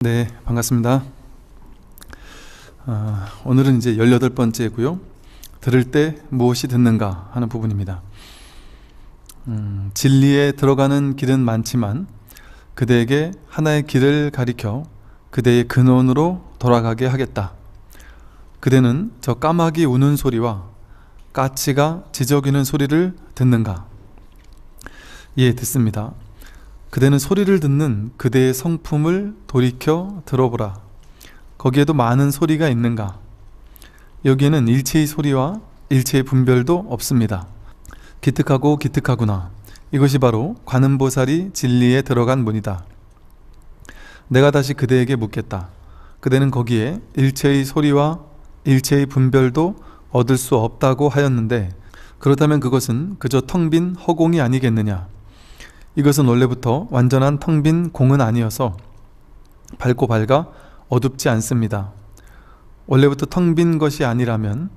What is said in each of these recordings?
네, 반갑습니다. 어, 오늘은 이제 18번째고요. 들을 때 무엇이 듣는가 하는 부분입니다. 음, 진리에 들어가는 길은 많지만 그대에게 하나의 길을 가리켜 그대의 근원으로 돌아가게 하겠다. 그대는 저 까마귀 우는 소리와 까치가 지저귀는 소리를 듣는가? 예, 듣습니다. 그대는 소리를 듣는 그대의 성품을 돌이켜 들어보라. 거기에도 많은 소리가 있는가? 여기에는 일체의 소리와 일체의 분별도 없습니다. 기특하고 기특하구나. 이것이 바로 관음보살이 진리에 들어간 문이다. 내가 다시 그대에게 묻겠다. 그대는 거기에 일체의 소리와 일체의 분별도 얻을 수 없다고 하였는데 그렇다면 그것은 그저 텅 빈 허공이 아니겠느냐. 이것은 원래부터 완전한 텅 빈 공은 아니어서 밝고 밝아 어둡지 않습니다. 원래부터 텅 빈 것이 아니라면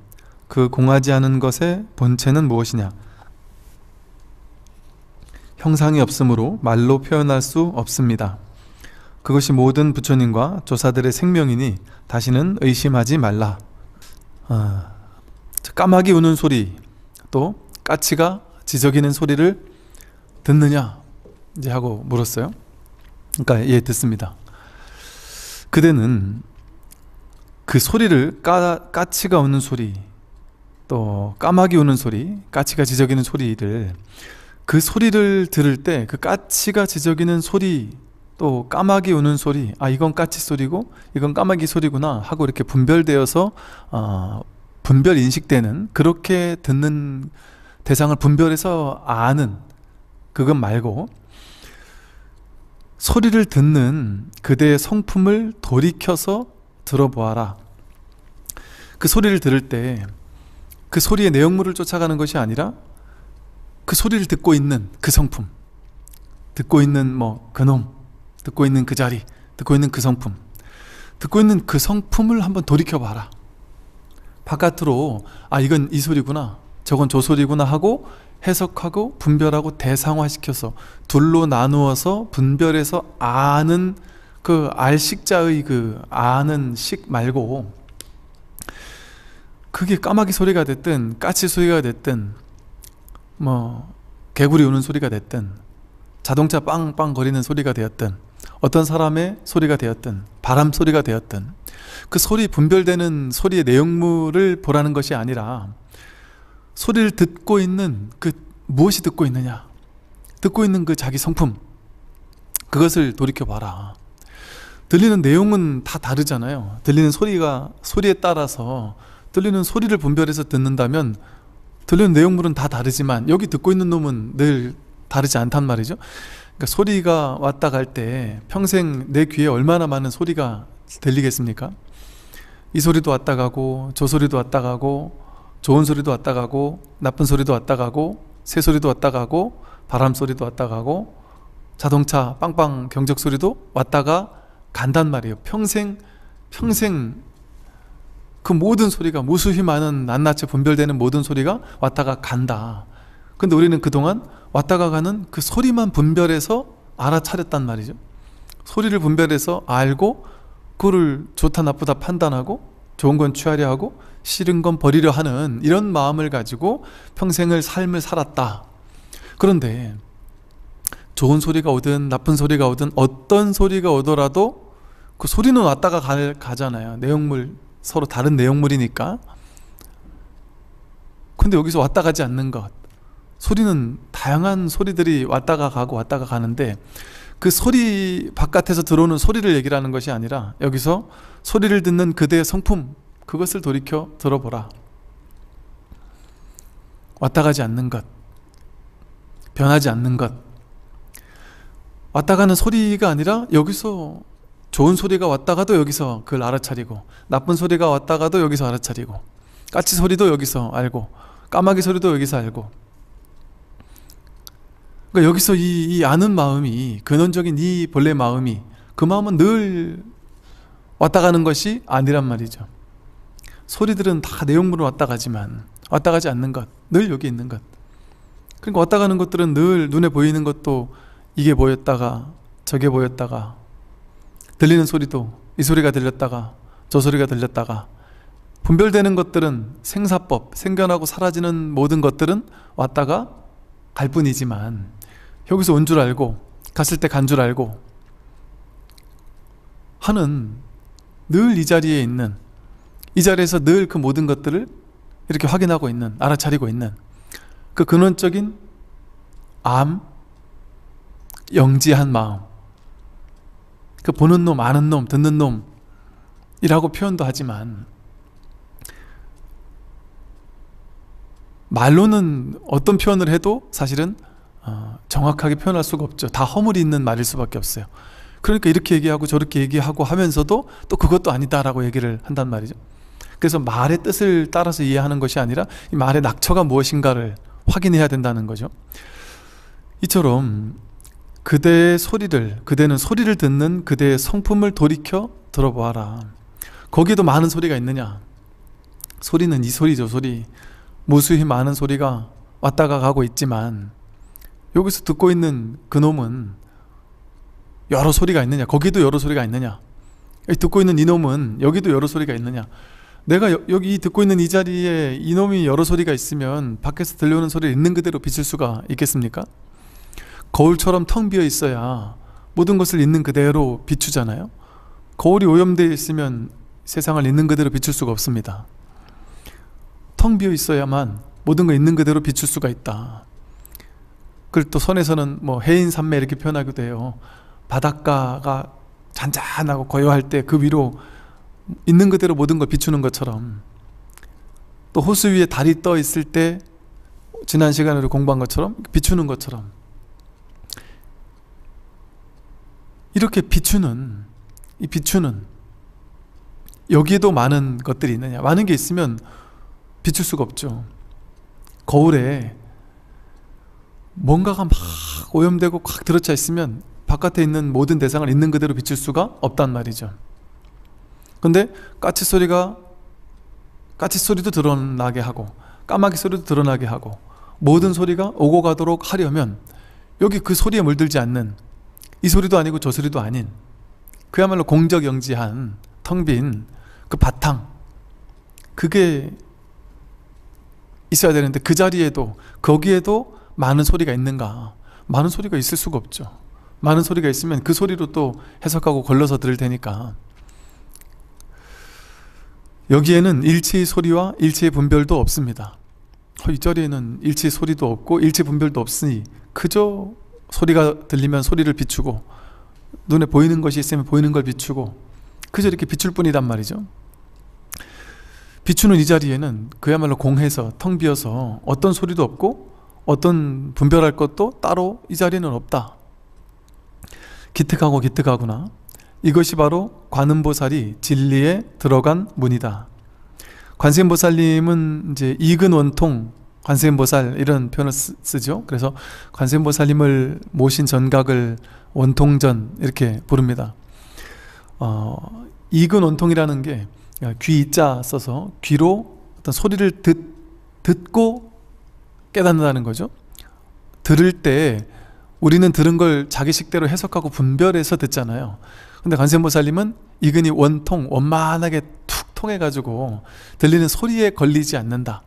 그 공하지 않은 것의 본체는 무엇이냐? 형상이 없으므로 말로 표현할 수 없습니다. 그것이 모든 부처님과 조사들의 생명이니 다시는 의심하지 말라. 아, 까마귀 우는 소리 또 까치가 지저귀는 소리를 듣느냐 이제 하고 물었어요. 그러니까 예 듣습니다. 그대는 그 소리를 까, 까치가 우는 소리 또 까마귀 우는 소리 까치가 지저귀는 소리를 그 소리를 들을 때 그 까치가 지저귀는 소리 또 까마귀 우는 소리 아 이건 까치 소리고 이건 까마귀 소리구나 하고 이렇게 분별되어서 어, 분별 인식되는 그렇게 듣는 대상을 분별해서 아는 그것 말고 소리를 듣는 그대의 성품을 돌이켜서 들어보아라. 그 소리를 들을 때 그 소리의 내용물을 쫓아가는 것이 아니라 그 소리를 듣고 있는 그 성품, 듣고 있는 뭐 그놈, 듣고 있는 그 자리, 듣고 있는 그 성품, 듣고 있는 그 성품을 한번 돌이켜봐라. 바깥으로 아 이건 이 소리구나 저건 저 소리구나 하고 해석하고 분별하고 대상화시켜서 둘로 나누어서 분별해서 아는 그 알식자의 그 아는 식 말고 그게 까마귀 소리가 됐든 까치 소리가 됐든 뭐 개구리 우는 소리가 됐든 자동차 빵빵 거리는 소리가 되었든 어떤 사람의 소리가 되었든 바람 소리가 되었든 그 소리 분별되는 소리의 내용물을 보라는 것이 아니라 소리를 듣고 있는 그 무엇이 듣고 있느냐 듣고 있는 그 자기 성품 그것을 돌이켜봐라 들리는 내용은 다 다르잖아요 들리는 소리가 소리에 따라서 들리는 소리를 분별해서 듣는다면 들리는 내용물은 다 다르지만 여기 듣고 있는 놈은 늘 다르지 않단 말이죠 그러니까 소리가 왔다 갈 때 평생 내 귀에 얼마나 많은 소리가 들리겠습니까? 이 소리도 왔다 가고 저 소리도 왔다 가고 좋은 소리도 왔다 가고 나쁜 소리도 왔다 가고 새 소리도 왔다 가고 바람 소리도 왔다 가고 자동차 빵빵 경적 소리도 왔다가 간단 말이에요. 평생 평생 그 모든 소리가 무수히 많은 낱낱이 분별되는 모든 소리가 왔다가 간다. 근데 우리는 그동안 왔다가 가는 그 소리만 분별해서 알아차렸단 말이죠. 소리를 분별해서 알고 그를 거 좋다 나쁘다 판단하고 좋은 건 취하려 하고 싫은 건 버리려 하는 이런 마음을 가지고 평생을 삶을 살았다. 그런데 좋은 소리가 오든 나쁜 소리가 오든 어떤 소리가 오더라도 그 소리는 왔다가 가, 잖아요 내용물 서로 다른 내용물이니까. 근데 여기서 왔다 가지 않는 것. 소리는 다양한 소리들이 왔다가 가고 왔다가 가는데 그 소리 바깥에서 들어오는 소리를 얘기하는 것이 아니라 여기서 소리를 듣는 그대의 성품 그것을 돌이켜 들어보라. 왔다 가지 않는 것, 변하지 않는 것. 왔다 가는 소리가 아니라 여기서 좋은 소리가 왔다가도 여기서 그걸 알아차리고 나쁜 소리가 왔다가도 여기서 알아차리고 까치 소리도 여기서 알고 까마귀 소리도 여기서 알고 그러니까 여기서 이, 이 아는 마음이 근원적인 이 본래 마음이 그 마음은 늘 왔다 가는 것이 아니란 말이죠. 소리들은 다 내용물은 왔다 가지만 왔다 가지 않는 것, 늘 여기 있는 것. 그러니까 왔다 가는 것들은 늘 눈에 보이는 것도 이게 보였다가 저게 보였다가 들리는 소리도 이 소리가 들렸다가 저 소리가 들렸다가 분별되는 것들은 생사법, 생겨나고 사라지는 모든 것들은 왔다가 갈 뿐이지만 여기서 온 줄 알고 갔을 때 간 줄 알고 하는 늘 이 자리에 있는 이 자리에서 늘 그 모든 것들을 이렇게 확인하고 있는 알아차리고 있는 그 근원적인 암 영지한 마음 그 보는 놈 아는 놈 듣는 놈이라고 표현도 하지만 말로는 어떤 표현을 해도 사실은 어, 정확하게 표현할 수가 없죠. 다 허물이 있는 말일 수밖에 없어요. 그러니까 이렇게 얘기하고 저렇게 얘기하고 하면서도 또 그것도 아니다라고 얘기를 한단 말이죠. 그래서 말의 뜻을 따라서 이해하는 것이 아니라 이 말의 낙처가 무엇인가를 확인해야 된다는 거죠. 이처럼 그대의 소리를 그대는 소리를 듣는 그대의 성품을 돌이켜 들어보아라. 거기에도 많은 소리가 있느냐? 소리는 이 소리죠, 소리. 무수히 많은 소리가 왔다가 가고 있지만 여기서 듣고 있는 그놈은 여러 소리가 있느냐? 거기도 여러 소리가 있느냐? 듣고 있는 이놈은 여기도 여러 소리가 있느냐? 내가 여, 기 듣고 있는 이 자리에 이놈이 여러 소리가 있으면 밖에서 들려오는 소리를 있는 그대로 비칠 수가 있겠습니까? 거울처럼 텅 비어 있어야 모든 것을 있는 그대로 비추잖아요. 거울이 오염되어 있으면 세상을 있는 그대로 비출 수가 없습니다. 텅 비어 있어야만 모든 걸 있는 그대로 비출 수가 있다. 그리고또 선에서는 뭐 해인 산맥 이렇게 표현하기도 해요. 바닷가가 잔잔하고 고요할 때 그 위로 있는 그대로 모든 걸 비추는 것처럼 또 호수 위에 달이 떠 있을 때 지난 시간에 우 공부한 것처럼 비추는 것처럼 이렇게 비추는 이 비추는 여기에도 많은 것들이 있느냐 많은 게 있으면 비출 수가 없죠 거울에 뭔가가 막 오염되고 확 들어차 있으면 바깥에 있는 모든 대상을 있는 그대로 비칠 수가 없단 말이죠. 근데 까치 소리가 까치 소리도 드러나게 하고 까마귀 소리도 드러나게 하고 모든 소리가 오고 가도록 하려면 여기 그 소리에 물들지 않는 이 소리도 아니고 저 소리도 아닌 그야말로 공적영지한 텅빈 그 바탕 그게 있어야 되는데 그 자리에도 거기에도 많은 소리가 있는가? 많은 소리가 있을 수가 없죠. 많은 소리가 있으면 그 소리로 또 해석하고 걸러서 들을 테니까. 여기에는 일체의 소리와 일체의 분별도 없습니다. 이 자리에는 일체의 소리도 없고 일체 분별도 없으니 그저 소리가 들리면 소리를 비추고 눈에 보이는 것이 있으면 보이는 걸 비추고 그저 이렇게 비출 뿐이단 말이죠. 비추는 이 자리에는 그야말로 공해서 텅 비어서 어떤 소리도 없고 어떤 분별할 것도 따로 이 자리는 없다. 기특하고 기특하구나. 이것이 바로 관음보살이 진리에 들어간 문이다. 관세음보살님은 이제 이근 원통 관세음보살 이런 표현을 쓰, 죠 그래서 관세음보살님을 모신 전각을 원통전 이렇게 부릅니다. 어, 이근 원통이라는 게귀 이자 써서 귀로 어떤 소리를 듣, 듣고 깨닫는다는 거죠. 들을 때 우리는 들은 걸 자기식대로 해석하고 분별해서 듣잖아요. 근데 관세음살님은 이근이 원통, 원만하게 툭 통해가지고 들리는 소리에 걸리지 않는다.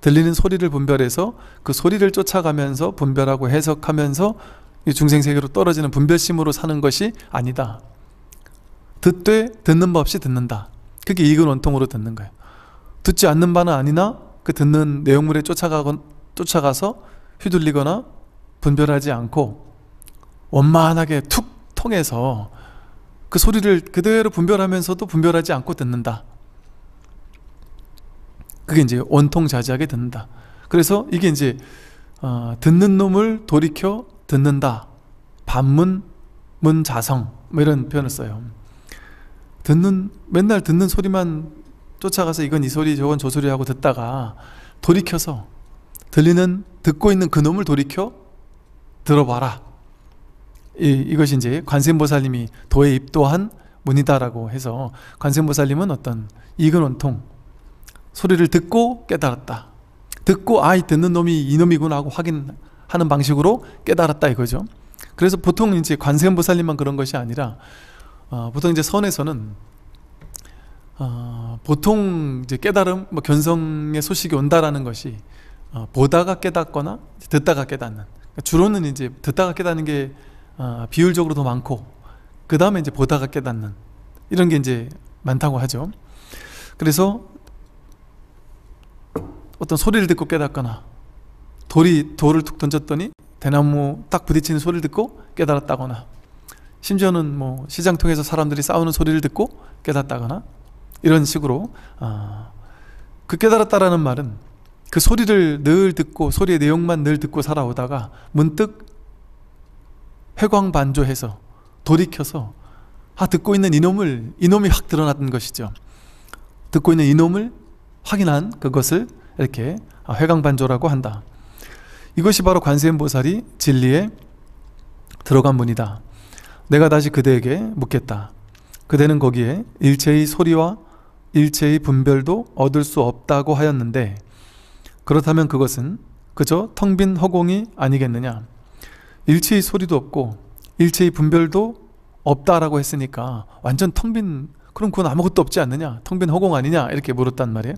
들리는 소리를 분별해서 그 소리를 쫓아가면서 분별하고 해석하면서 중생세계로 떨어지는 분별심으로 사는 것이 아니다. 듣되 듣는 바 없이 듣는다. 그게 이근 원통으로 듣는 거예요. 듣지 않는 바는 아니나 그 듣는 내용물에 쫓아가건 쫓아가서 휘둘리거나 분별하지 않고 원만하게 툭 통해서 그 소리를 그대로 분별하면서도 분별하지 않고 듣는다. 그게 이제 원통자지하게 듣는다. 그래서 이게 이제 어, 듣는 놈을 돌이켜 듣는다. 반문 문자성 뭐 이런 표현을 써요. 듣는 맨날 듣는 소리만 쫓아가서 이건 이 소리 저건 저 소리 하고 듣다가 돌이켜서 들리는 듣고 있는 그놈을 돌이켜 들어봐라. 이, 이것이 이제 관세음보살님이 도에 입도한 문이다라고 해서 관세음보살님은 어떤 이근 원통 소리를 듣고 깨달았다. 듣고 아 이 듣는 놈이 이놈이구나 하고 확인하는 방식으로 깨달았다 이거죠. 그래서 보통 이제 관세음보살님만 그런 것이 아니라 어, 보통 이제 선에서는 어, 보통 이제 깨달음, 뭐 견성의 소식이 온다라는 것이 어, 보다가 깨닫거나 듣다가 깨닫는 그러니까 주로는 이제 듣다가 깨닫는 게 어, 비율적으로 더 많고 그 다음에 이제 보다가 깨닫는 이런 게 이제 많다고 하죠. 그래서 어떤 소리를 듣고 깨닫거나 돌이 돌을 툭 던졌더니 대나무 딱 부딪히는 소리를 듣고 깨달았다거나 심지어는 뭐 시장 통해서 사람들이 싸우는 소리를 듣고 깨닫다거나 이런 식으로 어, 그 깨달았다라는 말은 그 소리를 늘 듣고 소리의 내용만 늘 듣고 살아오다가 문득 회광반조해서 돌이켜서 아 듣고 있는 이놈을 이놈이 확 드러났던 것이죠. 듣고 있는 이놈을 확인한 그것을 이렇게 아, 회광반조라고 한다. 이것이 바로 관세음보살이 진리에 들어간 문이다. 내가 다시 그대에게 묻겠다. 그대는 거기에 일체의 소리와 일체의 분별도 얻을 수 없다고 하였는데 그렇다면 그것은 그저 텅 빈 허공이 아니겠느냐 일체의 소리도 없고 일체의 분별도 없다라고 했으니까 완전 텅빈 그럼 그건 아무것도 없지 않느냐 텅 빈 허공 아니냐 이렇게 물었단 말이에요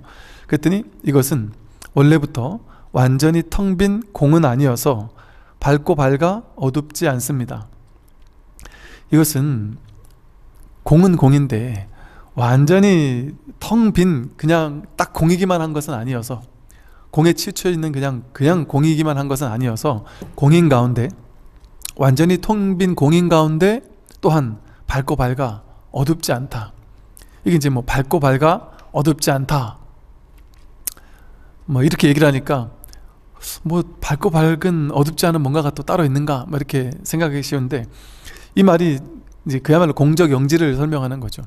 그랬더니 이것은 원래부터 완전히 텅 빈 공은 아니어서 밝고 밝아 어둡지 않습니다 이것은 공은 공인데 완전히 텅빈 그냥 딱 공이기만 한 것은 아니어서 공에 치우쳐 있는 그냥 그냥 공이기만 한 것은 아니어서 공인 가운데 완전히 통빈 공인 가운데 또한 밝고 밝아 어둡지 않다. 이게 이제 뭐 밝고 밝아 어둡지 않다. 뭐 이렇게 얘기를 하니까 뭐 밝고 밝은 어둡지 않은 뭔가가 또 따로 있는가 뭐 이렇게 생각하기 쉬운데 이 말이 이제 그야말로 공적 영지를 설명하는 거죠.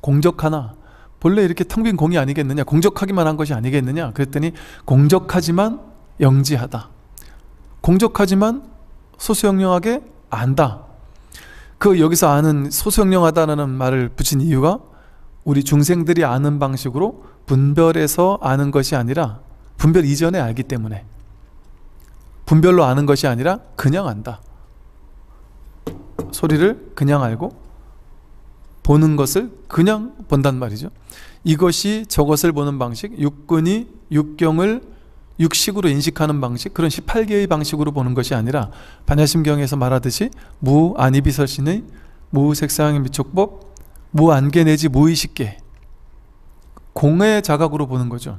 공적 하나 본래 이렇게 텅 빈 공이 아니겠느냐, 공적하기만 한 것이 아니겠느냐, 그랬더니 공적하지만 영지하다. 공적하지만 소수영령하게 안다. 그 여기서 아는 소수영령하다는 말을 붙인 이유가 우리 중생들이 아는 방식으로 분별해서 아는 것이 아니라 분별 이전에 알기 때문에 분별로 아는 것이 아니라 그냥 안다. 소리를 그냥 알고 보는 것을 그냥 본단 말이죠. 이것이 저것을 보는 방식, 육근이 육경을 육식으로 인식하는 방식, 그런 18개의 방식으로 보는 것이 아니라 반야심경에서 말하듯이 무안이비설신의 무색상의 미촉법, 무안개 내지 네, 무의식계 공의 자각으로 보는 거죠.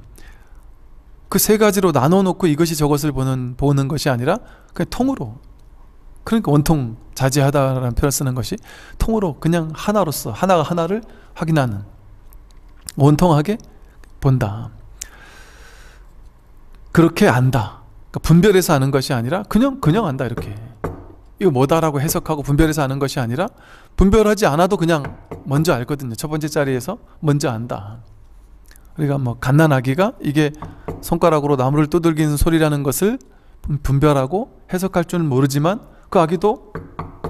그 세 가지로 나눠 놓고 이것이 저것을 보는 보는 것이 아니라 그냥 통으로 그러니까 원통 자제하다라는 표현을 쓰는 것이 통으로 그냥 하나로서 하나가 하나를 확인하는 원통하게 본다. 그렇게 안다. 그러니까 분별해서 아는 것이 아니라 그냥 그냥 안다 이렇게. 이거 뭐다라고 해석하고 분별해서 아는 것이 아니라 분별하지 않아도 그냥 먼저 알거든요. 첫 번째 자리에서 먼저 안다. 우리가 그러니까 뭐 갓난아기가 이게 손가락으로 나무를 두들기는 소리라는 것을 분별하고 해석할 줄은 모르지만 그 아기도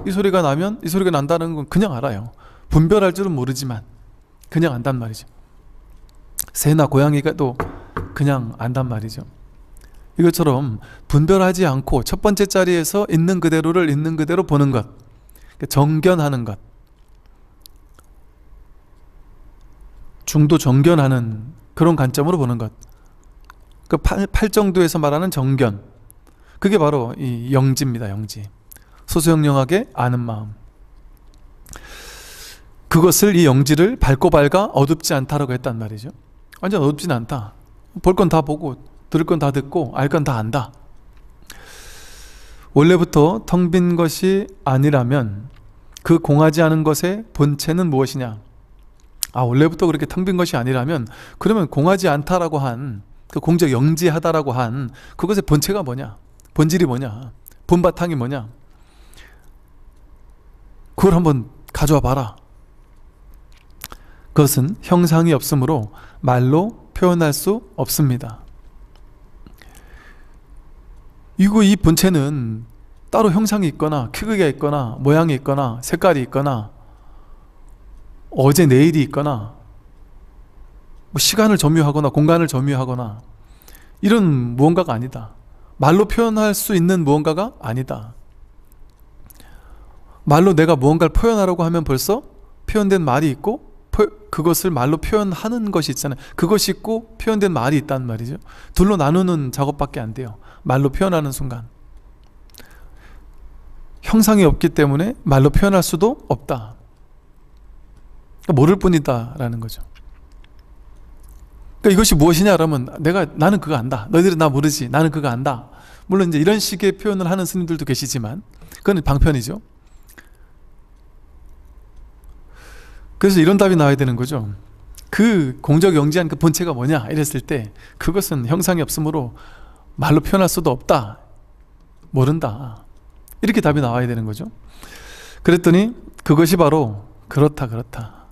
이 소리가 나면 이 소리가 난다는 건 그냥 알아요. 분별할 줄은 모르지만 그냥 안단 말이죠. 새나 고양이가도 그냥 안단 말이죠. 이것처럼 분별하지 않고 첫 번째 자리에서 있는 그대로를 있는 그대로 보는 것, 그러니까 정견하는 것, 중도 정견하는 그런 관점으로 보는 것. 그 팔, 팔정도에서 말하는 정견. 그게 바로 이 영지입니다, 영지. 소소영령하게 아는 마음. 그것을 이 영지를 밝고 밝아 어둡지 않다라고 했단 말이죠. 완전 어둡진 않다. 볼 건 다 보고 들을 건 다 듣고 알 건 다 안다. 원래부터 텅 빈 것이 아니라면 그 공하지 않은 것의 본체는 무엇이냐? 아, 원래부터 그렇게 텅 빈 것이 아니라면 그러면 공하지 않다라고 한 그 공적 영지하다라고 한 그것의 본체가 뭐냐? 본질이 뭐냐? 본바탕이 뭐냐? 그걸 한번 가져와 봐라. 그것은 형상이 없으므로 말로 표현할 수 없습니다. 이거 이 본체는 따로 형상이 있거나 크기가 있거나 모양이 있거나 색깔이 있거나 어제 내일이 있거나 뭐 시간을 점유하거나 공간을 점유하거나 이런 무언가가 아니다. 말로 표현할 수 있는 무언가가 아니다. 말로 내가 무언가를 표현하라고 하면 벌써 표현된 말이 있고 그것을 말로 표현하는 것이 있잖아요. 그것이 있고 표현된 말이 있단 말이죠. 둘로 나누는 작업밖에 안 돼요. 말로 표현하는 순간. 형상이 없기 때문에 말로 표현할 수도 없다. 그러니까 모를 뿐이다라는 거죠. 그러니까 이것이 무엇이냐 그러면 내가 나는 그거 안다. 너희들은 나 모르지. 나는 그거 안다. 물론 이제 이런 식의 표현을 하는 스님들도 계시지만 그건 방편이죠. 그래서 이런 답이 나와야 되는 거죠. 그 공적 영지한 그 본체가 뭐냐 이랬을 때 그것은 형상이 없으므로 말로 표현할 수도 없다. 모른다. 이렇게 답이 나와야 되는 거죠. 그랬더니 그것이 바로 그렇다 그렇다.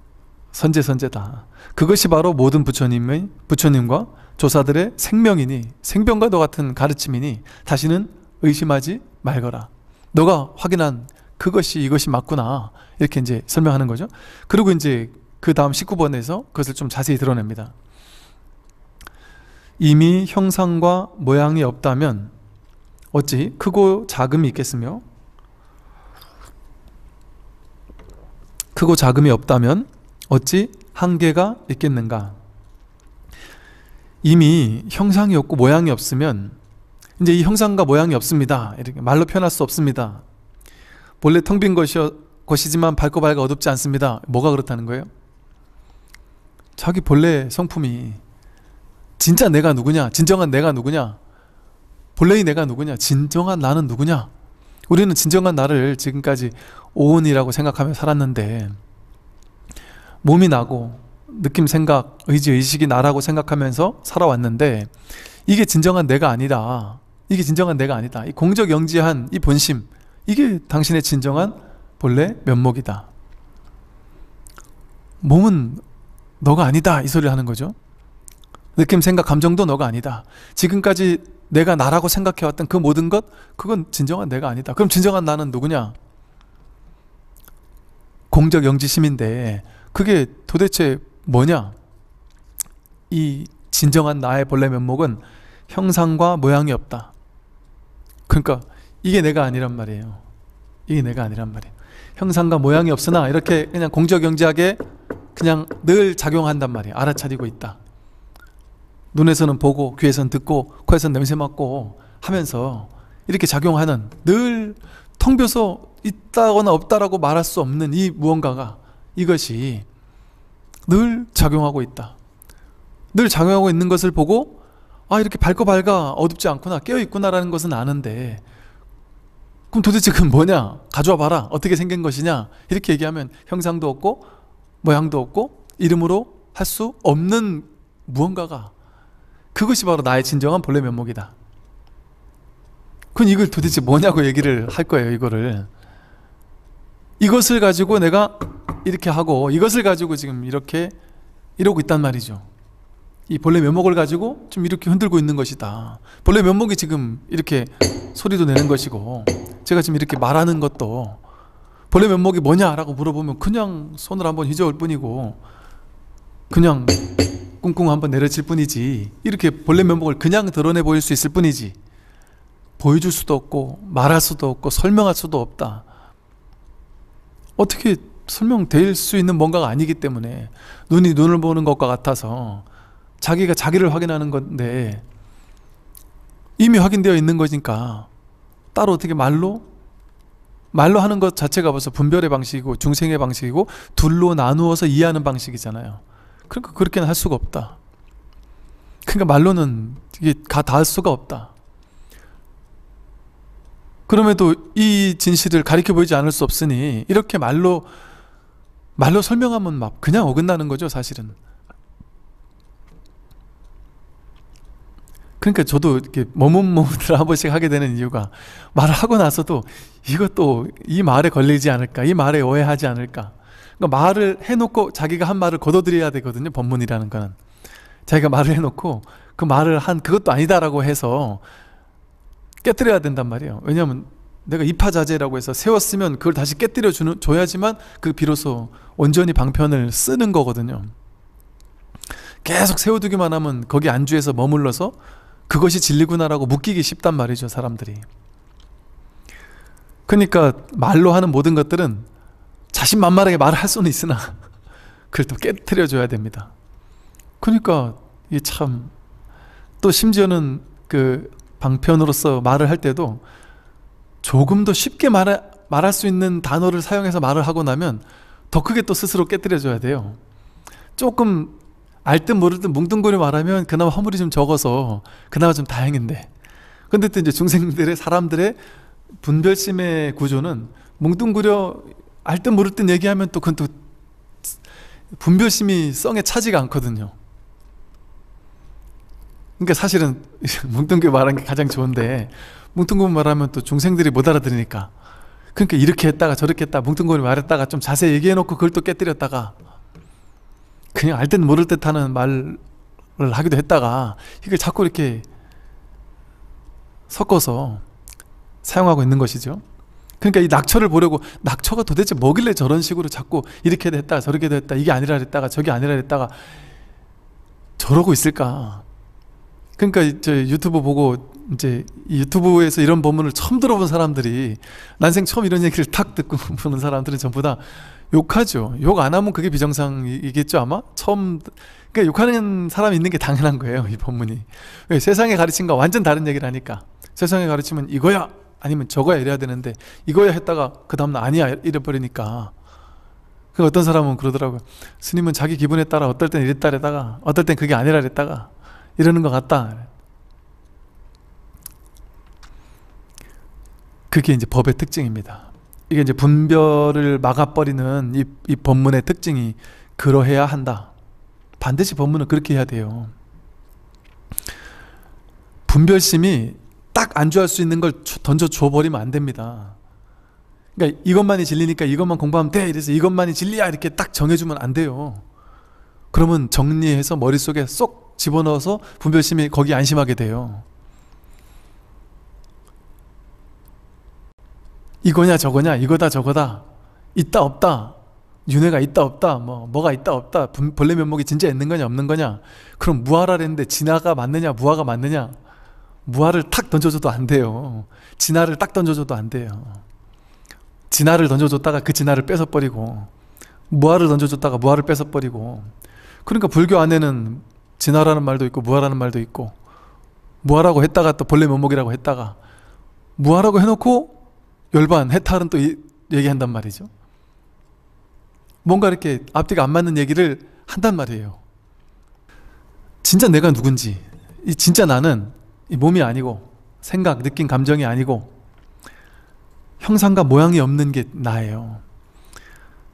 선제 선제다. 그것이 바로 모든 부처님의 부처님과 조사들의 생명이니 생명과 너 같은 가르침이니 다시는 의심하지 말거라. 너가 확인한 그것이 이것이 맞구나. 이렇게 이제 설명하는 거죠. 그리고 이제 그 다음 19번에서 그것을 좀 자세히 드러냅니다. 이미 형상과 모양이 없다면 어찌 크고 작음이 있겠으며 크고 작음이 없다면 어찌 한계가 있겠는가? 이미 형상이 없고 모양이 없으면 이제 이 형상과 모양이 없습니다. 이렇게 말로 표현할 수 없습니다. 본래 텅 빈 것이 것이지만 밝고 밝아 어둡지 않습니다. 뭐가 그렇다는 거예요? 자기 본래 성품이 진짜 내가 누구냐? 진정한 내가 누구냐? 본래의 내가 누구냐? 진정한 나는 누구냐? 우리는 진정한 나를 지금까지 오온이라고 생각하며 살았는데 몸이 나고 느낌, 생각, 의지, 의식이 나라고 생각하면서 살아왔는데 이게 진정한 내가 아니다. 이게 진정한 내가 아니다. 이 공적 영지한 이 본심 이게 당신의 진정한 본래 면목이다. 몸은 너가 아니다. 이 소리를 하는 거죠. 느낌, 생각, 감정도 너가 아니다. 지금까지 내가 나라고 생각해왔던 그 모든 것, 그건 진정한 내가 아니다. 그럼 진정한 나는 누구냐? 공적 영지심인데, 그게 도대체 뭐냐? 이 진정한 나의 본래 면목은 형상과 모양이 없다. 그러니까 이게 내가 아니란 말이에요. 이게 내가 아니란 말이에요. 형상과 모양이 없으나 이렇게 그냥 공적경제하게 그냥 늘 작용한단 말이에요. 알아차리고 있다. 눈에서는 보고 귀에서는 듣고 코에서는 냄새 맡고 하면서 이렇게 작용하는 늘텅비서 있다거나 없다라고 말할 수 없는 이 무언가가 이것이 늘 작용하고 있다. 늘 작용하고 있는 것을 보고 아 이렇게 밝고 밝아 어둡지 않구나 깨어 있구나라는 것은 아는데 그럼 도대체 그건 뭐냐? 가져와 봐라. 어떻게 생긴 것이냐? 이렇게 얘기하면 형상도 없고 모양도 없고 이름으로 할 수 없는 무언가가 그것이 바로 나의 진정한 본래 면목이다. 그럼 이걸 도대체 뭐냐고 얘기를 할 거예요, 이거를. 이것을 가지고 내가 이렇게 하고 이것을 가지고 지금 이렇게 이러고 있단 말이죠. 이 벌레 면목을 가지고 좀 이렇게 흔들고 있는 것이다. 벌레 면목이 지금 이렇게 소리도 내는 것이고 제가 지금 이렇게 말하는 것도 벌레 면목이 뭐냐라고 물어보면 그냥 손을 한번 휘저을 뿐이고 그냥 꿍꿍 한번 내려칠 뿐이지 이렇게 벌레 면목을 그냥 드러내 보일 수 있을 뿐이지 보여줄 수도 없고 말할 수도 없고 설명할 수도 없다. 어떻게 설명될 수 있는 뭔가가 아니기 때문에 눈이 눈을 보는 것과 같아서 자기가 자기를 확인하는 건데 이미 확인되어 있는 거니까 따로 어떻게 말로 말로 하는 것 자체가 벌써 분별의 방식이고 중생의 방식이고 둘로 나누어서 이해하는 방식이잖아요. 그러니까 그렇게는 할 수가 없다. 그러니까 말로는 이게 가 닿을 수가 없다. 그럼에도 이 진실을 가리켜 보이지 않을 수 없으니 이렇게 말로 말로 설명하면 막 그냥 어긋나는 거죠, 사실은. 그러니까 저도 이렇게 머뭇머뭇 을한 번씩 하게 되는 이유가 말을 하고 나서도 이것도 이 말에 걸리지 않을까, 이 말에 오해하지 않을까. 그러니까 말을 해놓고 자기가 한 말을 거둬들여야 되거든요. 법문이라는 거는 자기가 말을 해놓고 그 말을 한 그것도 아니다라고 해서 깨뜨려야 된단 말이에요. 왜냐하면 내가 입하자제라고 해서 세웠으면 그걸 다시 깨뜨려 주는 줘야지만 그 비로소 온전히 방편을 쓰는 거거든요. 계속 세워두기만 하면 거기 안주해서 머물러서 그것이 진리구나라고 묶이기 쉽단 말이죠, 사람들이. 그러니까 말로 하는 모든 것들은 자신만만하게 말을 할 수는 있으나 그걸 또 깨뜨려 줘야 됩니다. 그러니까 이게 참또 심지어는 그 방편으로서 말을 할 때도 조금 더 쉽게 말하, 말할 수 있는 단어를 사용해서 말을 하고 나면 더 크게 또 스스로 깨뜨려 줘야 돼요. 조금 알듯 모르든 뭉뚱그려 말하면 그나마 허물이 좀 적어서 그나마 좀 다행인데 근데 또 이제 중생들의 사람들의 분별심의 구조는 뭉뚱그려 알듯 모르든 얘기하면 또 그건 또 분별심이 성에 차지가 않거든요 그러니까 사실은 뭉뚱그려 말하는게 가장 좋은데 뭉뚱그려 말하면 또 중생들이 못 알아들으니까 그러니까 이렇게 했다가 저렇게 했다 뭉뚱그려 말했다가 좀 자세히 얘기해 놓고 그걸 또 깨뜨렸다가 그냥 알 듯 모를 듯 하는 말을 하기도 했다가 이걸 자꾸 이렇게 섞어서 사용하고 있는 것이죠. 그러니까 이 낙처를 보려고 낙처가 도대체 뭐길래 저런 식으로 자꾸 이렇게 됐다 저렇게 됐다 이게 아니라 했다가 저게 아니라 했다가 저러고 있을까? 그러니까 저 유튜브 보고 이제 유튜브에서 이런 법문을 처음 들어본 사람들이 난생 처음 이런 얘기를 탁 듣고 보는 사람들은 전부 다 욕하죠. 욕 안 하면 그게 비정상이겠죠, 아마? 처음, 그러니까 욕하는 사람이 있는 게 당연한 거예요, 이 본문이. 왜? 세상의 가르침과 완전 다른 얘기를 하니까. 세상의 가르침은 이거야! 아니면 저거야! 이래야 되는데, 이거야 했다가, 그 다음날 아니야! 이래버리니까. 그 어떤 사람은 그러더라고요. 스님은 자기 기분에 따라 어떨 땐 이랬다 이랬다가 어떨 땐 그게 아니라 이랬다가 이러는 것 같다. 그게 이제 법의 특징입니다. 이게 이제 분별을 막아버리는 이, 이 법문의 특징이 그러해야 한다. 반드시 법문은 그렇게 해야 돼요. 분별심이 딱 안주할 수 있는 걸 던져 줘버리면 안 됩니다. 그러니까 이것만이 진리니까 이것만 공부하면 돼. 이래서 이것만이 진리야. 이렇게 딱 정해주면 안 돼요. 그러면 정리해서 머릿속에 쏙 집어넣어서 분별심이 거기 안심하게 돼요. 이거냐 저거냐 이거다 저거다 있다 없다 윤회가 있다 없다 뭐 뭐가 있다 없다 본래 면목이 진짜 있는 거냐 없는 거냐 그럼 무아라랬는데 진화가 맞느냐 무화가 맞느냐 무화를탁 던져줘도 안 돼요 진화를 딱 던져줘도 안 돼요 진화를 던져줬다가 그 진화를 뺏어버리고 무화를 던져줬다가 무화를 뺏어버리고 그러니까 불교 안에는 진화라는 말도 있고 무화라는 말도 있고 무화라고 했다가 또 본래 면목이라고 했다가 무화라고 해놓고 열반, 해탈은 또 얘기한단 말이죠. 뭔가 이렇게 앞뒤가 안 맞는 얘기를 한단 말이에요. 진짜 내가 누군지, 이 진짜 나는 이 몸이 아니고 생각, 느낌, 감정이 아니고 형상과 모양이 없는 게 나예요.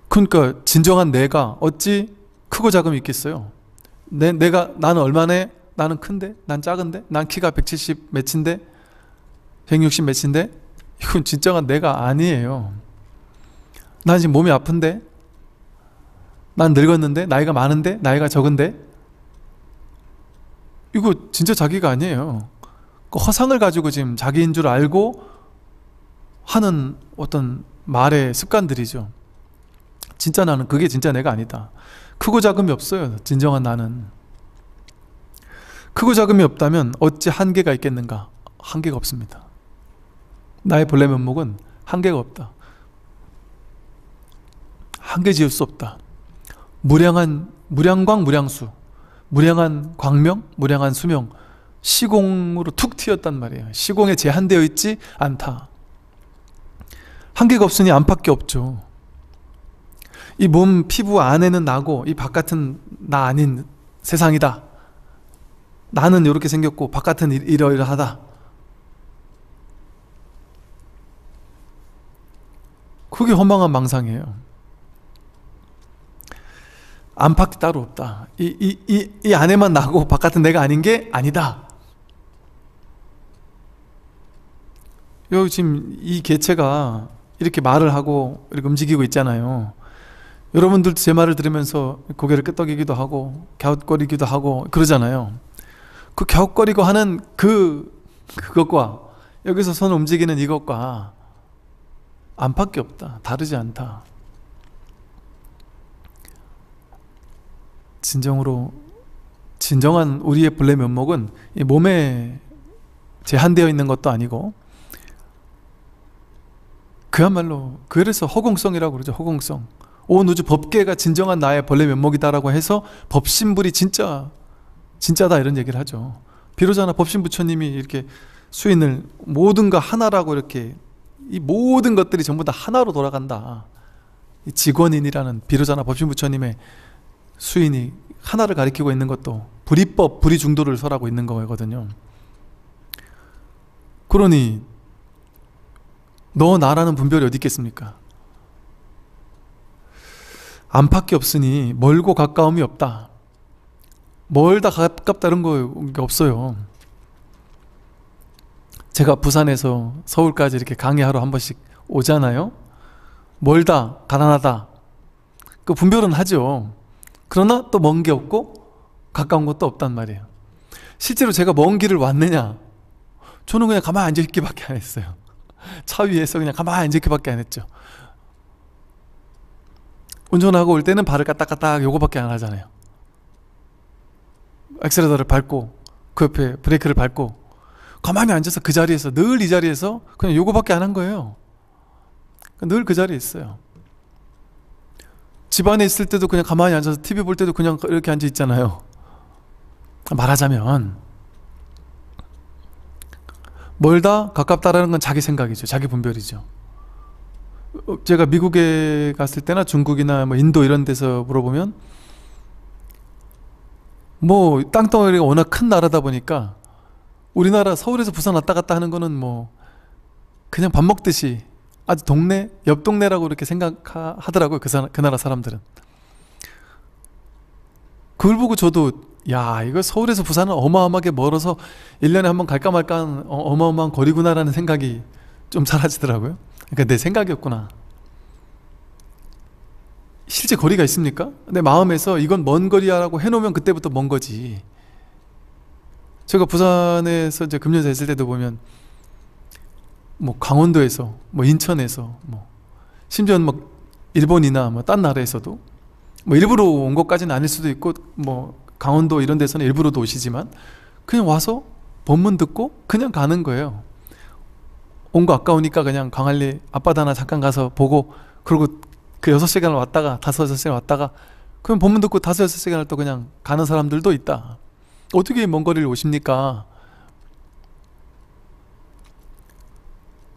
그러니까 진정한 내가 어찌 크고 작음이 있겠어요. 내, 내가 나는 얼마나 나는 큰데 난 작은데 난 키가 170 몇인데 160 몇인데 이건 진짜가 내가 아니에요. 난 지금 몸이 아픈데? 난 늙었는데? 나이가 많은데? 나이가 적은데? 이거 진짜 자기가 아니에요. 그 허상을 가지고 지금 자기인 줄 알고 하는 어떤 말의 습관들이죠. 진짜 나는 그게 진짜 내가 아니다. 크고 작음이 없어요. 진정한 나는. 크고 작음이 없다면 어찌 한계가 있겠는가? 한계가 없습니다. 나의 본래 면목은 한계가 없다. 한계 지을 수 없다. 무량한 무량광 무량수, 무량한 광명, 무량한 수명, 시공으로 툭 튀었단 말이에요. 시공에 제한되어 있지 않다. 한계가 없으니 안팎이 없죠. 이 몸 피부 안에는 나고 이 바깥은 나 아닌 세상이다. 나는 이렇게 생겼고 바깥은 이러이러하다. 그게 허망한 망상이에요. 안팎이 따로 없다. 이, 이, 이, 이 안에만 나고 바깥은 내가 아닌 게 아니다. 여기 지금 이 개체가 이렇게 말을 하고 이렇게 움직이고 있잖아요. 여러분들도 제 말을 들으면서 고개를 끄덕이기도 하고 갸웃거리기도 하고 그러잖아요. 그 갸웃거리고 하는 그 그것과 여기서 손 움직이는 이것과 안팎에 없다. 다르지 않다. 진정으로 진정한 우리의 본래 면목은 몸에 제한되어 있는 것도 아니고 그야말로 그래서 허공성이라고 그러죠. 허공성. 온 우주 법계가 진정한 나의 본래 면목이다라고 해서 법신불이 진짜 진짜다 이런 얘기를 하죠. 비로자나 법신 부처님이 이렇게 수인을 모든 가 하나라고 이렇게 이 모든 것들이 전부 다 하나로 돌아간다. 직원인이라는 비로자나 법신부처님의 수인이 하나를 가리키고 있는 것도 불이법, 불이중도를 설하고 있는 거거든요. 그러니 너 나라는 분별이 어디 있겠습니까? 안팎이 없으니 멀고 가까움이 없다. 멀다 가깝다 이거 없어요. 제가 부산에서 서울까지 이렇게 강의하러 한 번씩 오잖아요. 멀다, 가난하다. 그 분별은 하죠. 그러나 또 먼 게 없고 가까운 것도 없단 말이에요. 실제로 제가 먼 길을 왔느냐? 저는 그냥 가만히 앉아있기밖에 안 했어요. 차 위에서 그냥 가만히 앉아있기밖에 안 했죠. 운전하고 올 때는 발을 까딱까딱 요거밖에 안 하잖아요. 엑셀레터를 밟고 그 옆에 브레이크를 밟고 가만히 앉아서 그 자리에서 늘 이 자리에서 그냥 요거밖에 안 한 거예요. 그러니까 늘그 자리에 있어요. 집안에 있을 때도 그냥 가만히 앉아서 TV 볼 때도 그냥 이렇게 앉아 있잖아요. 말하자면 멀다 가깝다라는 건 자기 생각이죠. 자기 분별이죠. 어, 제가 미국에 갔을 때나 중국이나 뭐 인도 이런 데서 물어보면 뭐 땅덩어리가 워낙 큰 나라다 보니까 우리나라 서울에서 부산 왔다 갔다 하는 거는 뭐 그냥 밥 먹듯이 아주 동네 옆 동네라고 이렇게 생각하더라고요 그, 사, 그 나라 사람들은 그걸 보고 저도 야 이거 서울에서 부산은 어마어마하게 멀어서 1년에 한 번 갈까 말까 하는 어, 어마어마한 거리구나라는 생각이 좀 사라지더라고요 그러니까 내 생각이었구나 실제 거리가 있습니까? 내 마음에서 이건 먼 거리야라고 해놓으면 그때부터 먼 거지 제가 부산에서 이제 금년사 했을 때도 보면 뭐 강원도에서 뭐 인천에서 뭐 심지어 막 일본이나 뭐 딴 나라에서도 뭐 일부러 온 것까지는 아닐 수도 있고 뭐 강원도 이런 데서는 일부러도 오시지만 그냥 와서 본문 듣고 그냥 가는 거예요. 온 거 아까우니까 그냥 광안리 앞바다나 잠깐 가서 보고 그리고 그 6시간을 왔다가 5, 6시간 을 왔다가 그럼 본문 듣고 5, 6시간을 또 그냥 가는 사람들도 있다. 어떻게 먼 거리를 오십니까?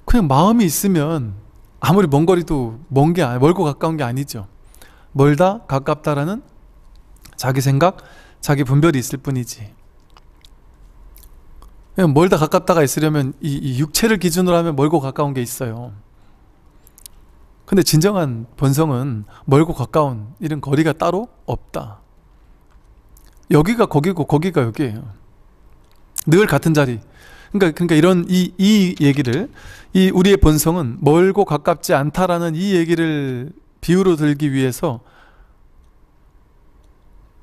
그냥 마음이 있으면 아무리 먼 거리도 먼게 멀고 가까운 게 아니죠. 멀다 가깝다라는 자기 생각, 자기 분별이 있을 뿐이지. 멀다 가깝다가 있으려면 이, 이 육체를 기준으로 하면 멀고 가까운 게 있어요. 근데 진정한 본성은 멀고 가까운 이런 거리가 따로 없다. 여기가 거기고 거기가 여기예요. 늘 같은 자리. 그러니까 그러니까 이런 이이 이 얘기를 이 우리의 본성은 멀고 가깝지 않다라는 이 얘기를 비유로 들기 위해서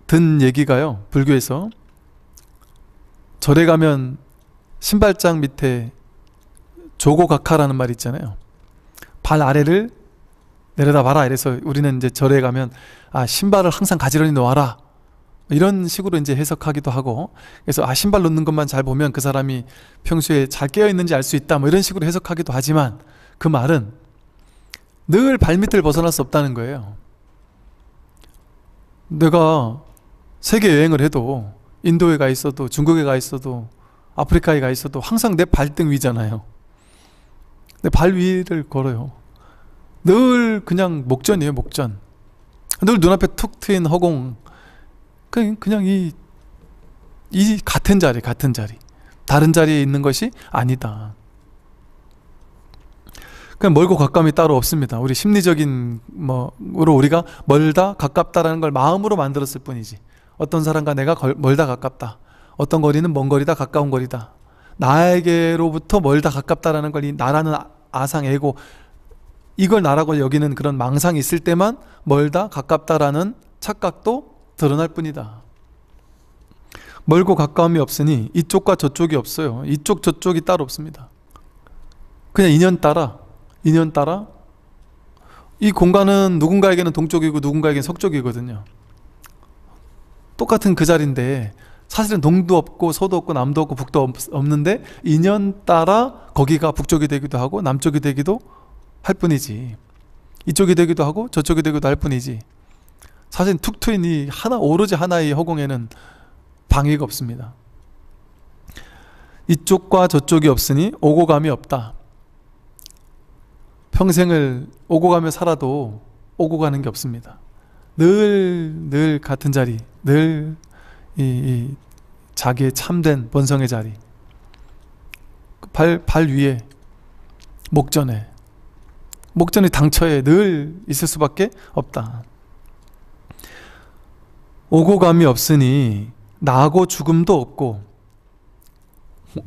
든 얘기가요. 불교에서 절에 가면 신발장 밑에 조고각하라는 말 있잖아요. 발 아래를 내려다 봐라. 이래서 우리는 이제 절에 가면 아 신발을 항상 가지런히 놓아라. 이런 식으로 이제 해석하기도 하고 그래서 아 신발 놓는 것만 잘 보면 그 사람이 평소에 잘 깨어 있는지 알 수 있다 뭐 이런 식으로 해석하기도 하지만 그 말은 늘 발밑을 벗어날 수 없다는 거예요. 내가 세계 여행을 해도 인도에 가 있어도 중국에 가 있어도 아프리카에 가 있어도 항상 내 발등 위잖아요. 내 발 위를 걸어요. 늘 그냥 목전이에요, 목전. 늘 눈앞에 툭 트인 허공, 그냥, 그냥 이, 이 같은 자리, 같은 자리. 다른 자리에 있는 것이 아니다. 그냥 멀고 가까움이 따로 없습니다. 우리 심리적인 뭐로 우리가 멀다 가깝다라는 걸 마음으로 만들었을 뿐이지. 어떤 사람과 내가 걸, 멀다 가깝다. 어떤 거리는 먼 거리다 가까운 거리다. 나에게로부터 멀다 가깝다라는 걸이 나라는 아, 아상 에고 이걸 나라고 여기는 그런 망상이 있을 때만 멀다 가깝다라는 착각도 드러날 뿐이다. 멀고 가까움이 없으니 이쪽과 저쪽이 없어요. 이쪽 저쪽이 따로 없습니다. 그냥 인연 따라, 인연 따라 이 공간은 누군가에게는 동쪽이고 누군가에게는 서쪽이거든요. 똑같은 그 자리인데 사실은 동도 없고 서도 없고 남도 없고 북도 없는데 인연 따라 거기가 북쪽이 되기도 하고 남쪽이 되기도 할 뿐이지. 이쪽이 되기도 하고 저쪽이 되기도 할 뿐이지. 사실 툭 트인 이 하나 오로지 하나의 허공에는 방위가 없습니다. 이쪽과 저쪽이 없으니 오고감이 없다. 평생을 오고가며 살아도 오고 가는 게 없습니다. 늘, 늘 같은 자리, 늘 이, 이 자기의 참된 본성의 자리. 그 발, 발 위에, 목전에, 목전의 당처에 늘 있을 수밖에 없다. 오고감이 없으니 나고 죽음도 없고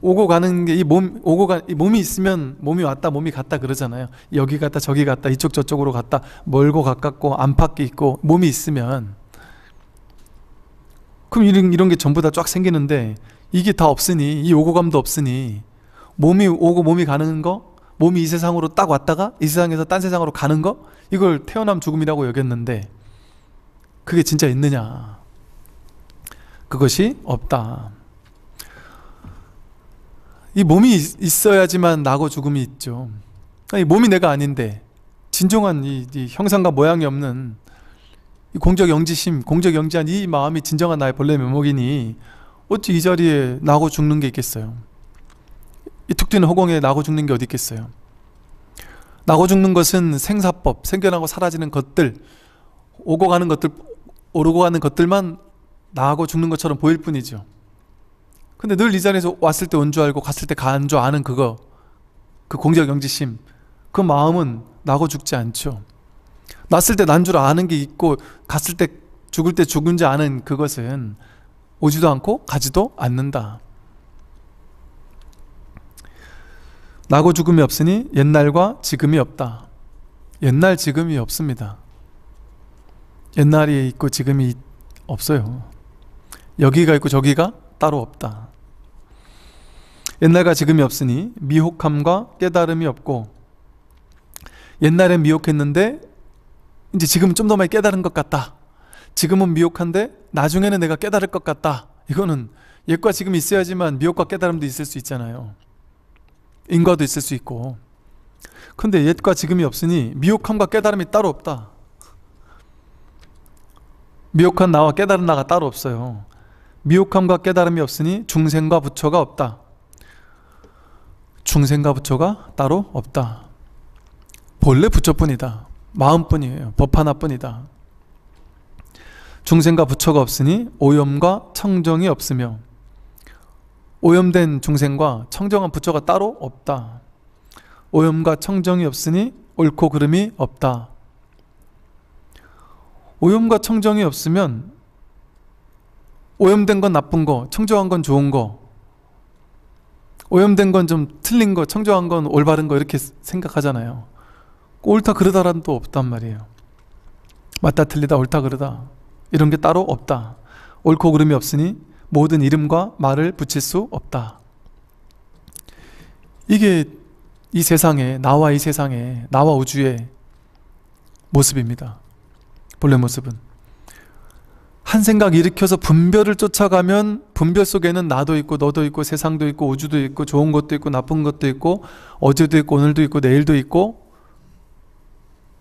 오고 가는 게 이 몸 오고 가 몸이 있으면 몸이 왔다 몸이 갔다 그러잖아요. 여기 갔다 저기 갔다 이쪽 저쪽으로 갔다 멀고 가깝고 안팎이 있고 몸이 있으면 그럼 이런 이런 게 전부 다 쫙 생기는데 이게 다 없으니 이 오고감도 없으니 몸이 오고 몸이 가는 거 몸이 이 세상으로 딱 왔다가 이 세상에서 딴 세상으로 가는 거 이걸 태어남 죽음이라고 여겼는데 그게 진짜 있느냐? 그것이 없다. 이 몸이 있어야지만 나고 죽음이 있죠. 이 몸이 내가 아닌데 진정한 이, 이 형상과 모양이 없는 공적 영지심, 공적 영지한 이 마음이 진정한 나의 본래 면목이니 어찌 이 자리에 나고 죽는 게 있겠어요? 이툭 튀는 허공에 나고 죽는 게 어디 있겠어요? 나고 죽는 것은 생사법, 생겨나고 사라지는 것들, 오고 가는 것들 오르고 가는 것들만 나하고 죽는 것처럼 보일 뿐이죠. 근데 늘 이 자리에서 왔을 때 온 줄 알고 갔을 때 간 줄 아는 그거, 그 공적 영지심, 그 마음은 나고 죽지 않죠. 났을 때 난 줄 아는 게 있고 갔을 때 죽을 때 죽은 줄 아는 그것은 오지도 않고 가지도 않는다. 나고 죽음이 없으니 옛날과 지금이 없다. 옛날 지금이 없습니다. 옛날이 있고 지금이 없어요. 여기가 있고 저기가 따로 없다. 옛날과 지금이 없으니 미혹함과 깨달음이 없고 옛날엔 미혹했는데 이제 지금은 좀 더 많이 깨달은 것 같다. 지금은 미혹한데 나중에는 내가 깨달을 것 같다. 이거는 옛과 지금 있어야지만 미혹과 깨달음도 있을 수 있잖아요. 인과도 있을 수 있고. 근데 옛과 지금이 없으니 미혹함과 깨달음이 따로 없다. 미혹한 나와 깨달은 나가 따로 없어요. 미혹함과 깨달음이 없으니 중생과 부처가 없다. 중생과 부처가 따로 없다. 본래 부처뿐이다. 마음뿐이에요. 법 하나뿐이다. 중생과 부처가 없으니 오염과 청정이 없으며 오염된 중생과 청정한 부처가 따로 없다. 오염과 청정이 없으니 옳고 그름이 없다. 오염과 청정이 없으면 오염된 건 나쁜 거, 청정한 건 좋은 거, 오염된 건 좀 틀린 거, 청정한 건 올바른 거 이렇게 생각하잖아요. 옳다 그러다란또 없단 말이에요. 맞다 틀리다 옳다 그러다 이런 게 따로 없다. 옳고 그름이 없으니 모든 이름과 말을 붙일 수 없다. 이게 이 세상에 나와 이 세상에 나와 우주의 모습입니다. 본래 모습은 한 생각 일으켜서 분별을 쫓아가면 분별 속에는 나도 있고 너도 있고 세상도 있고 우주도 있고 좋은 것도 있고 나쁜 것도 있고 어제도 있고 오늘도 있고 내일도 있고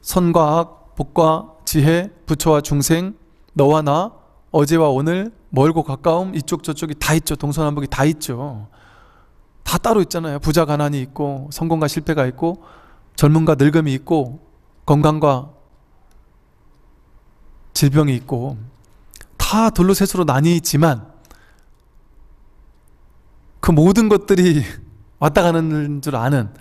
선과 악, 복과 지혜, 부처와 중생, 너와 나, 어제와 오늘, 멀고 가까움, 이쪽 저쪽이 다 있죠. 동서남북이 다 있죠. 다 따로 있잖아요. 부자 가난이 있고 성공과 실패가 있고 젊음과 늙음이 있고 건강과 질병이 있고 다 둘로 셋으로 나뉘지만 그 모든 것들이 왔다 가는 줄 아는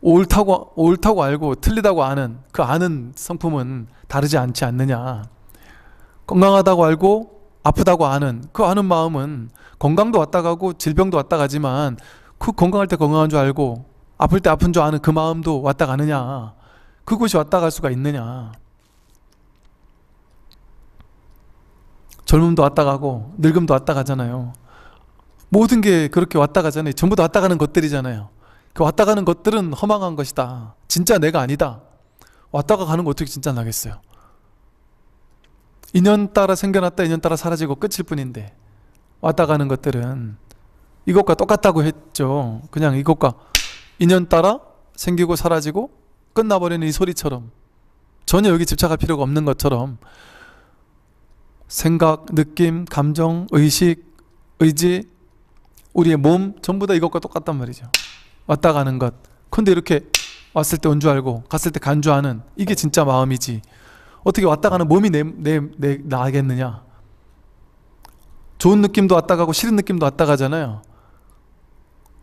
옳다고 옳다고 알고 틀리다고 아는 그 아는 성품은 다르지 않지 않느냐. 건강하다고 알고 아프다고 아는 그 아는 마음은 건강도 왔다 가고 질병도 왔다 가지만 그 건강할 때 건강한 줄 알고 아플 때 아픈 줄 아는 그 마음도 왔다 가느냐. 그곳이 왔다 갈 수가 있느냐. 젊음도 왔다 가고 늙음도 왔다 가잖아요. 모든 게 그렇게 왔다 가잖아요. 전부 다 왔다 가는 것들이잖아요. 그 왔다 가는 것들은 허망한 것이다. 진짜 내가 아니다. 왔다가 가는 거 어떻게 진짜 나겠어요? 인연 따라 생겨났다, 인연 따라 사라지고 끝일 뿐인데 왔다 가는 것들은 이것과 똑같다고 했죠. 그냥 이것과 인연 따라 생기고 사라지고 끝나버리는 이 소리처럼 전혀 여기 집착할 필요가 없는 것처럼 생각, 느낌, 감정, 의식, 의지, 우리의 몸 전부 다 이것과 똑같단 말이죠. 왔다 가는 것. 근데 이렇게 왔을 때 온 줄 알고 갔을 때 간 줄 아는 이게 진짜 마음이지. 어떻게 왔다 가는 몸이 내, 내, 내 나겠느냐? 좋은 느낌도 왔다 가고 싫은 느낌도 왔다 가잖아요.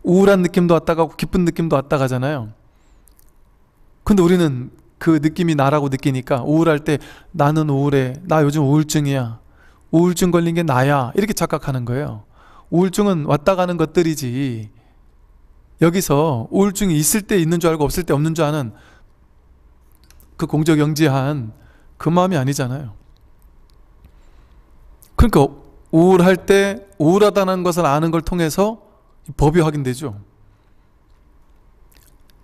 우울한 느낌도 왔다 가고 기쁜 느낌도 왔다 가잖아요. 근데 우리는 그 느낌이 나라고 느끼니까 우울할 때 나는 우울해. 나 요즘 우울증이야. 우울증 걸린 게 나야. 이렇게 착각하는 거예요. 우울증은 왔다 가는 것들이지. 여기서 우울증이 있을 때 있는 줄 알고 없을 때 없는 줄 아는 그 공적영지한 그 마음이 아니잖아요. 그러니까 우울할 때 우울하다는 것을 아는 걸 통해서 법이 확인되죠.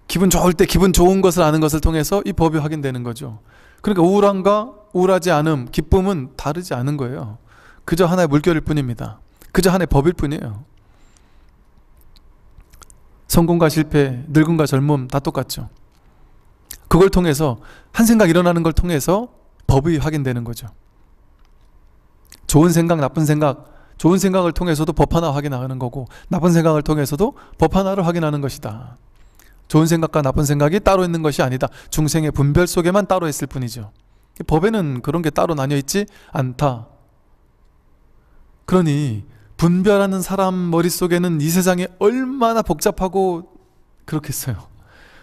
기분 좋을 때 기분 좋은 것을 아는 것을 통해서 이 법이 확인되는 거죠. 그러니까 우울함과 우울하지 않음, 기쁨은 다르지 않은 거예요. 그저 하나의 물결일 뿐입니다. 그저 하나의 법일 뿐이에요. 성공과 실패, 늙음과 젊음 다 똑같죠. 그걸 통해서 한 생각 일어나는 걸 통해서 법이 확인되는 거죠. 좋은 생각, 나쁜 생각, 좋은 생각을 통해서도 법 하나 확인하는 거고 나쁜 생각을 통해서도 법 하나를 확인하는 것이다. 좋은 생각과 나쁜 생각이 따로 있는 것이 아니다. 중생의 분별 속에만 따로 있을 뿐이죠. 법에는 그런 게 따로 나뉘어 있지 않다. 그러니 분별하는 사람 머릿속에는 이 세상이 얼마나 복잡하고 그렇겠어요.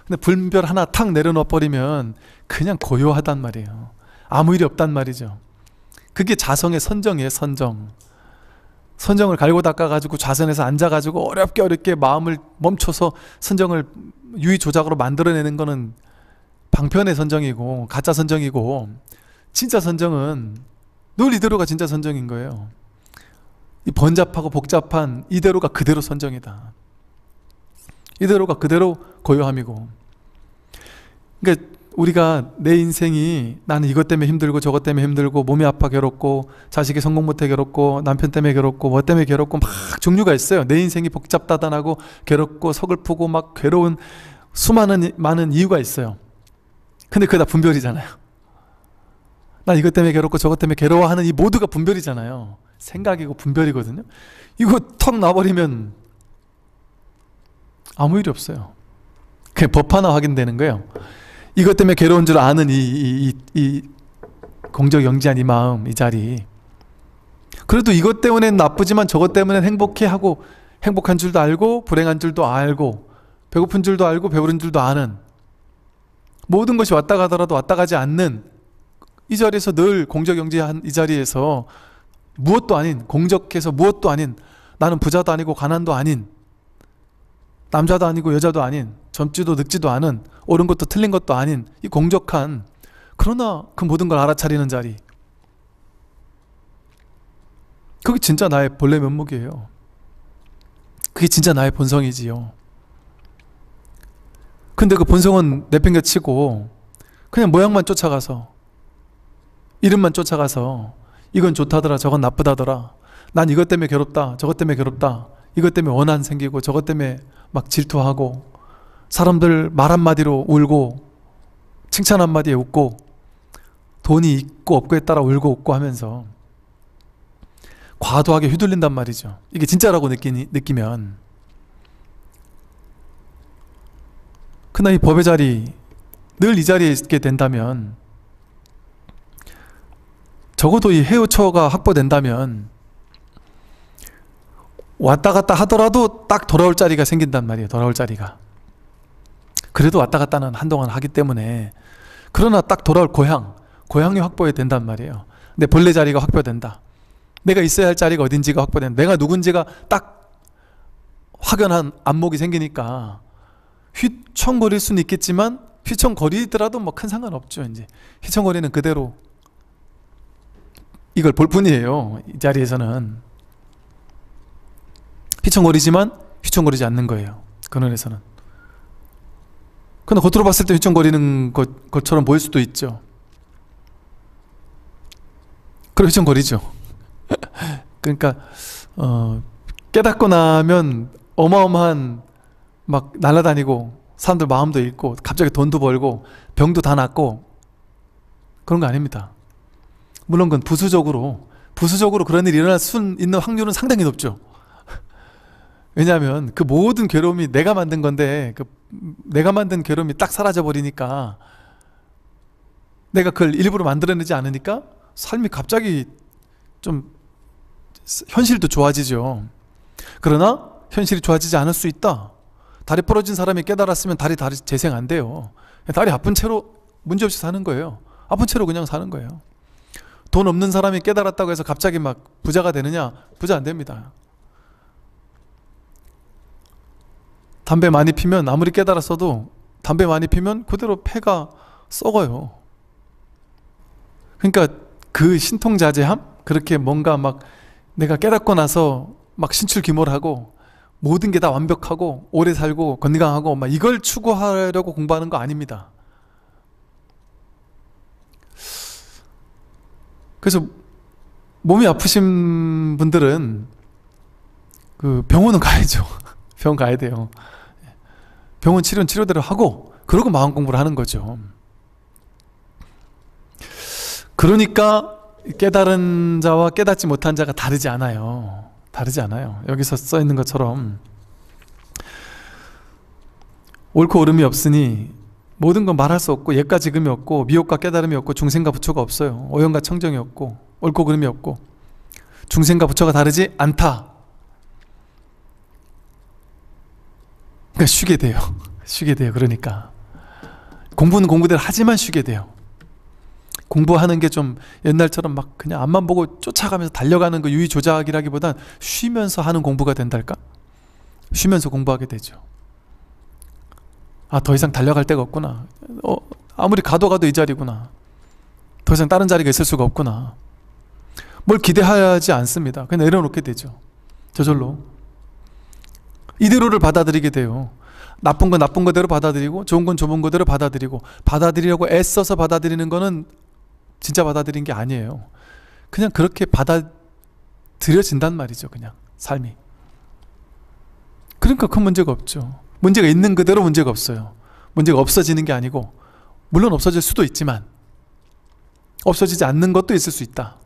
근데 분별 하나 탁 내려놓아 버리면 그냥 고요하단 말이에요. 아무 일이 없단 말이죠. 그게 자성의 선정이에요, 선정. 선정을 갈고 닦아가지고 좌선에서 앉아가지고 어렵게 어렵게 마음을 멈춰서 선정을 유의 조작으로 만들어내는 거는 방편의 선정이고 가짜 선정이고 진짜 선정은 늘 이대로가 진짜 선정인 거예요. 이 번잡하고 복잡한 이대로가 그대로 선정이다. 이대로가 그대로 고요함이고. 그러니까 우리가 내 인생이 나는 이것 때문에 힘들고 저것 때문에 힘들고 몸이 아파 괴롭고 자식이 성공 못해 괴롭고 남편 때문에 괴롭고 뭐 때문에 괴롭고 막 종류가 있어요. 내 인생이 복잡다단하고 괴롭고 서글프고 막 괴로운 수많은 많은 이유가 있어요. 근데 그게 다 분별이잖아요. 나 이것 때문에 괴롭고 저것 때문에 괴로워하는 이 모두가 분별이잖아요. 생각이고 분별이거든요. 이거 턱 나버리면 아무 일이 없어요. 그게 법 하나 확인되는 거예요. 이것 때문에 괴로운 줄 아는 이, 이, 이, 이 공적 영지한 이 마음, 이 자리. 그래도 이것 때문엔 나쁘지만 저것 때문엔 행복해 하고 행복한 줄도 알고 불행한 줄도 알고 배고픈 줄도 알고 배부른 줄도 아는 모든 것이 왔다 가더라도 왔다 가지 않는 이 자리에서 늘 공적 영지한 이 자리에서 무엇도 아닌 공적해서 무엇도 아닌 나는 부자도 아니고 가난도 아닌 남자도 아니고 여자도 아닌 젊지도 늙지도 않은 옳은 것도 틀린 것도 아닌 이 공적한 그러나 그 모든 걸 알아차리는 자리 그게 진짜 나의 본래 면목이에요 그게 진짜 나의 본성이지요 근데 그 본성은 내팽겨치고 그냥 모양만 쫓아가서 이름만 쫓아가서 이건 좋다더라 저건 나쁘다더라 난 이것 때문에 괴롭다 저것 때문에 괴롭다 이것 때문에 원한 생기고 저것 때문에 막 질투하고 사람들 말 한마디로 울고 칭찬 한마디에 웃고 돈이 있고 없고에 따라 울고 웃고 하면서 과도하게 휘둘린단 말이죠. 이게 진짜라고 느끼 느끼면 그나 이 법의 자리 늘 이 자리에 있게 된다면 적어도 이 해우처가 확보된다면 왔다 갔다 하더라도 딱 돌아올 자리가 생긴단 말이에요. 돌아올 자리가. 그래도 왔다 갔다는 한동안 하기 때문에 그러나 딱 돌아올 고향, 고향이 확보해야 된단 말이에요. 내 본래 자리가 확보된다. 내가 있어야 할 자리가 어딘지가 확보된다. 내가 누군지가 딱 확연한 안목이 생기니까 휘청거릴 수는 있겠지만 휘청거리더라도 뭐 큰 상관없죠. 이제 휘청거리는 그대로 이걸 볼 뿐이에요. 이 자리에서는 휘청거리지만 휘청거리지 않는 거예요. 그 눈에서는. 근데 겉으로 봤을 때 휘청거리는 것, 것처럼 보일 수도 있죠. 그럼 휘청거리죠. 그러니까 어, 깨닫고 나면 어마어마한 막 날아다니고 사람들 마음도 잃고 갑자기 돈도 벌고 병도 다 낫고 그런 거 아닙니다. 물론 그건 부수적으로 부수적으로 그런 일이 일어날 수 있는 확률은 상당히 높죠. 왜냐하면 그 모든 괴로움이 내가 만든 건데 그 내가 만든 괴로움이 딱 사라져 버리니까 내가 그걸 일부러 만들어내지 않으니까 삶이 갑자기 좀 현실도 좋아지죠. 그러나 현실이 좋아지지 않을 수 있다. 다리 부러진 사람이 깨달았으면 다리 다리 재생 안 돼요. 다리 아픈 채로 문제없이 사는 거예요. 아픈 채로 그냥 사는 거예요. 돈 없는 사람이 깨달았다고 해서 갑자기 막 부자가 되느냐? 부자 안 됩니다. 담배 많이 피면 아무리 깨달았어도 담배 많이 피면 그대로 폐가 썩어요. 그러니까 그 신통자제함? 그렇게 뭔가 막 내가 깨닫고 나서 막 신출귀몰하고 모든 게 다 완벽하고 오래 살고 건강하고 막 이걸 추구하려고 공부하는 거 아닙니다. 그래서 몸이 아프신 분들은 그 병원은 가야죠. 병원 가야 돼요. 병원 치료는 치료대로 하고 그러고 마음 공부를 하는 거죠. 그러니까 깨달은 자와 깨닫지 못한 자가 다르지 않아요. 다르지 않아요. 여기서 써 있는 것처럼 옳고 오름이 없으니 모든 건 말할 수 없고 옛과 지금이 없고 미혹과 깨달음이 없고 중생과 부처가 없어요. 오염과 청정이 없고 옳고 그름이 없고 중생과 부처가 다르지 않다. 그러니까 쉬게 돼요. 쉬게 돼요. 그러니까. 공부는 공부대로 하지만 쉬게 돼요. 공부하는 게 좀 옛날처럼 막 그냥 앞만 보고 쫓아가면서 달려가는 그 유의 조작이라기보단 쉬면서 하는 공부가 된달까? 쉬면서 공부하게 되죠. 아, 더 이상 달려갈 데가 없구나. 어, 아무리 가도 가도 이 자리구나. 더 이상 다른 자리가 있을 수가 없구나. 뭘 기대하지 않습니다. 그냥 내려놓게 되죠. 저절로. 이대로를 받아들이게 돼요. 나쁜 건 나쁜 거대로 받아들이고 좋은 건 좋은 거대로 받아들이고 받아들이려고 애써서 받아들이는 거는 진짜 받아들인 게 아니에요. 그냥 그렇게 받아들여진단 말이죠. 그냥 삶이. 그러니까 큰 문제가 없죠. 문제가 있는 그대로 문제가 없어요. 문제가 없어지는 게 아니고 물론 없어질 수도 있지만 없어지지 않는 것도 있을 수 있다.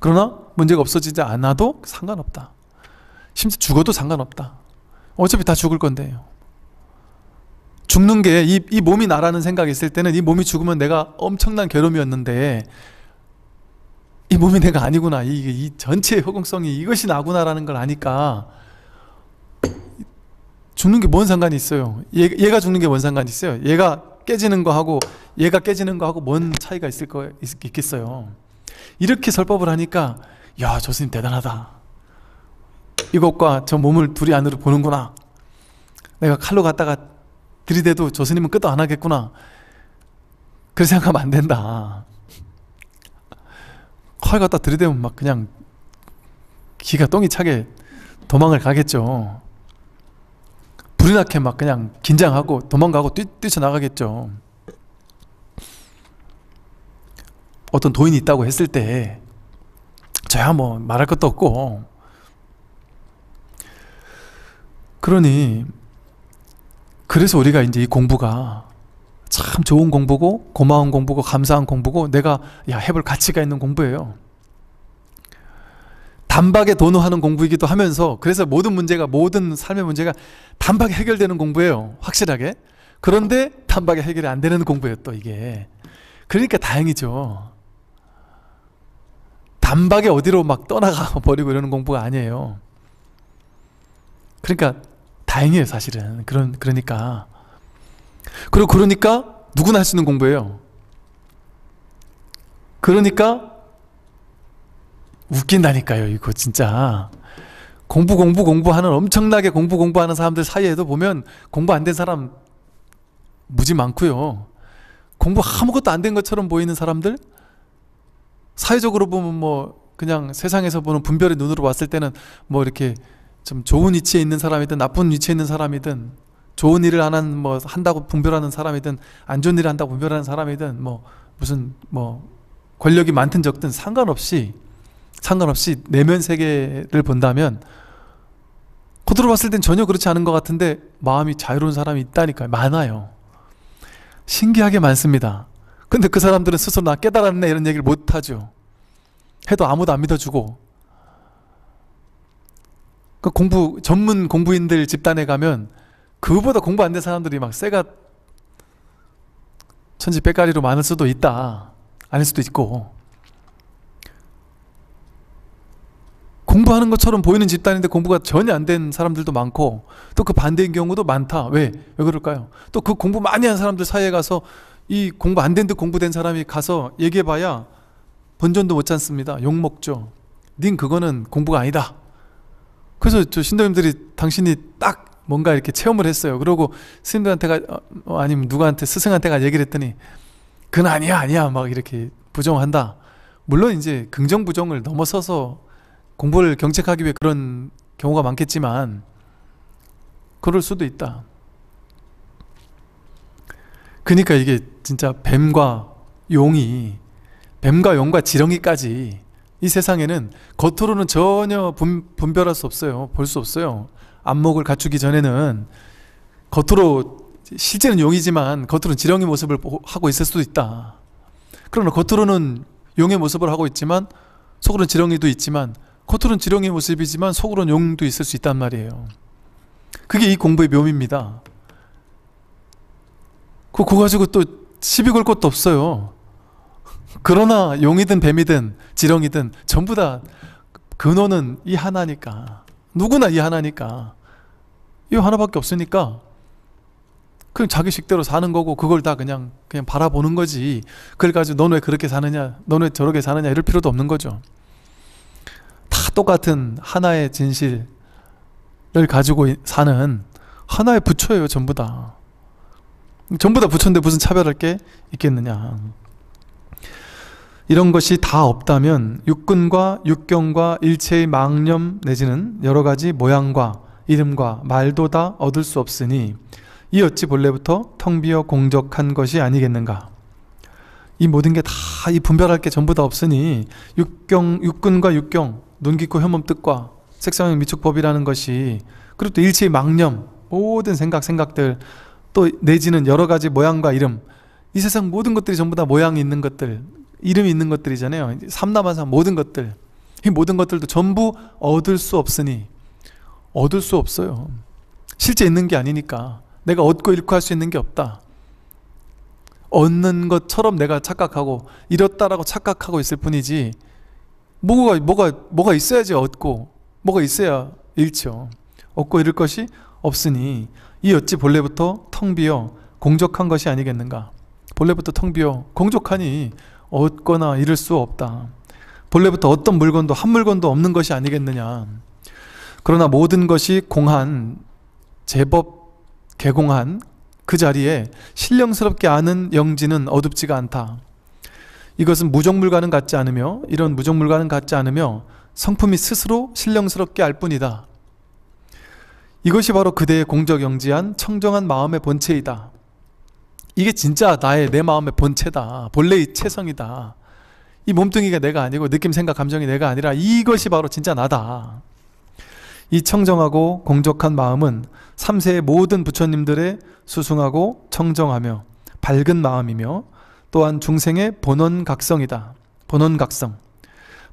그러나 문제가 없어지지 않아도 상관없다. 심지어 죽어도 상관없다. 어차피 다 죽을 건데요. 죽는 게, 이, 이 몸이 나라는 생각이 있을 때는 이 몸이 죽으면 내가 엄청난 괴로움이었는데, 이 몸이 내가 아니구나. 이, 이 전체의 허공성이 이것이 나구나라는 걸 아니까, 죽는 게 뭔 상관이 있어요? 얘, 얘가 죽는 게 뭔 상관이 있어요? 얘가 깨지는 거하고, 얘가 깨지는 거하고 뭔 차이가 있을 거, 있, 있겠어요? 이렇게 설법을 하니까, 야, 조스님 대단하다. 이것과 저 몸을 둘이 안으로 보는구나. 내가 칼로 갔다가 들이대도 저 스님은 끝도안 하겠구나. 그렇게 생각하면 안 된다. 칼 갖다 들이대면 막 그냥 기가 똥이 차게 도망을 가겠죠. 불이 나게 막 그냥 긴장하고 도망가고 뛰, 뛰쳐나가겠죠. 어떤 도인이 있다고 했을 때 저야 뭐 말할 것도 없고 그러니 그래서 우리가 이제 이 공부가 참 좋은 공부고 고마운 공부고 감사한 공부고 내가 야 해볼 가치가 있는 공부예요. 단박에 도노하는 공부이기도 하면서 그래서 모든 문제가 모든 삶의 문제가 단박에 해결되는 공부예요. 확실하게. 그런데 단박에 해결이 안 되는 공부예요, 또 이게. 그러니까 다행이죠. 단박에 어디로 막 떠나가 버리고 이러는 공부가 아니에요. 그러니까 다행이에요, 사실은. 그런, 그러니까. 그리고 그러니까 누구나 할 수 있는 공부예요. 그러니까 웃긴다니까요, 이거 진짜. 공부, 공부, 공부하는, 엄청나게 공부, 공부하는 사람들 사이에도 보면 공부 안 된 사람 무지 많고요. 공부 아무것도 안 된 것처럼 보이는 사람들? 사회적으로 보면 뭐, 그냥 세상에서 보는 분별의 눈으로 봤을 때는 뭐 이렇게 좀 좋은 위치에 있는 사람이든 나쁜 위치에 있는 사람이든 좋은 일을 하는 뭐 한다고 분별하는 사람이든 안 좋은 일을 한다고 분별하는 사람이든 뭐 무슨 뭐 권력이 많든 적든 상관없이 상관없이 내면 세계를 본다면 겉으로 봤을 땐 전혀 그렇지 않은 것 같은데 마음이 자유로운 사람이 있다니까요. 많아요. 신기하게 많습니다. 근데 그 사람들은 스스로 나 깨달았네 이런 얘기를 못하죠. 해도 아무도 안 믿어주고 그 공부 전문 공부인들 집단에 가면 그보다 공부 안 된 사람들이 막 쇠가 천지 빼까리로 많을 수도 있다. 아닐 수도 있고. 공부하는 것처럼 보이는 집단인데 공부가 전혀 안 된 사람들도 많고 또 그 반대인 경우도 많다. 왜? 왜 그럴까요? 또 그 공부 많이 한 사람들 사이에 가서 이 공부 안 된 듯 공부된 사람이 가서 얘기해봐야 본전도못 찾습니다. 욕먹죠. 닌 그거는 공부가 아니다. 그래서 저 신도님들이 당신이 딱 뭔가 이렇게 체험을 했어요. 그러고 스님들한테가 어, 어, 아니면 누구한테 스승한테가 얘기를 했더니 그건 아니야 아니야 막 이렇게 부정한다. 물론 이제 긍정 부정을 넘어서서 공부를 경책하기 위해 그런 경우가 많겠지만 그럴 수도 있다. 그러니까 이게 진짜 뱀과 용이 뱀과 용과 지렁이까지 이 세상에는 겉으로는 전혀 분, 별할수 없어요. 볼 수 없어요. 안목을 갖추기 전에는 겉으로 실제는 용이지만 겉으로는 지렁이 모습을 하고 있을 수도 있다. 그러나 겉으로는 용의 모습을 하고 있지만 속으로는 지렁이도 있지만 겉으로는 지렁이 모습이지만 속으로는 용도 있을 수 있단 말이에요. 그게 이 공부의 묘미입니다. 그거 가지고 또 시비 걸 것도 없어요. 그러나 용이든 뱀이든 지렁이든 전부 다 근원은 이 하나니까 누구나 이 하나니까 이 하나밖에 없으니까 그냥 자기식대로 사는 거고 그걸 다 그냥 그냥 바라보는 거지 그걸 가지고 넌왜 그렇게 사느냐 넌왜 저렇게 사느냐 이럴 필요도 없는 거죠 다 똑같은 하나의 진실을 가지고 사는 하나의 부처예요 전부 다 전부 다 부처인데 무슨 차별할 게 있겠느냐 이런 것이 다 없다면 육군과 육경과 일체의 망념 내지는 여러 가지 모양과 이름과 말도 다 얻을 수 없으니 이 어찌 본래부터 텅 비어 공적한 것이 아니겠는가. 이 모든 게 다 이 분별할 게 전부 다 없으니 육경 육군과 육경 눈깊고 혐험 뜻과 색상의 미축법이라는 것이 그리고 또 일체의 망념 모든 생각 생각들 또 내지는 여러 가지 모양과 이름 이 세상 모든 것들이 전부 다 모양이 있는 것들 이름이 있는 것들이잖아요. 삼남한사 모든 것들. 이 모든 것들도 전부 얻을 수 없으니 얻을 수 없어요. 실제 있는 게 아니니까 내가 얻고 잃고 할 수 있는 게 없다. 얻는 것처럼 내가 착각하고 잃었다라고 착각하고 있을 뿐이지 뭐가 뭐가 뭐가 있어야지 얻고 뭐가 있어야 잃죠. 얻고 잃을 것이 없으니 이 어찌 본래부터 텅 비어 공족한 것이 아니겠는가? 본래부터 텅 비어 공족하니 얻거나 잃을 수 없다. 본래부터 어떤 물건도 한 물건도 없는 것이 아니겠느냐. 그러나 모든 것이 공한, 제법 개공한 그 자리에 신령스럽게 아는 영지는 어둡지가 않다. 이것은 무정물과는 같지 않으며 이런 무정물과는 같지 않으며 성품이 스스로 신령스럽게 알 뿐이다. 이것이 바로 그대의 공적 영지한 청정한 마음의 본체이다. 이게 진짜 나의 내 마음의 본체다. 본래의 체성이다. 이 몸뚱이가 내가 아니고 느낌, 생각, 감정이 내가 아니라 이것이 바로 진짜 나다. 이 청정하고 공적한 마음은 3세의 모든 부처님들의 수승하고 청정하며 밝은 마음이며 또한 중생의 본원각성이다. 본원각성.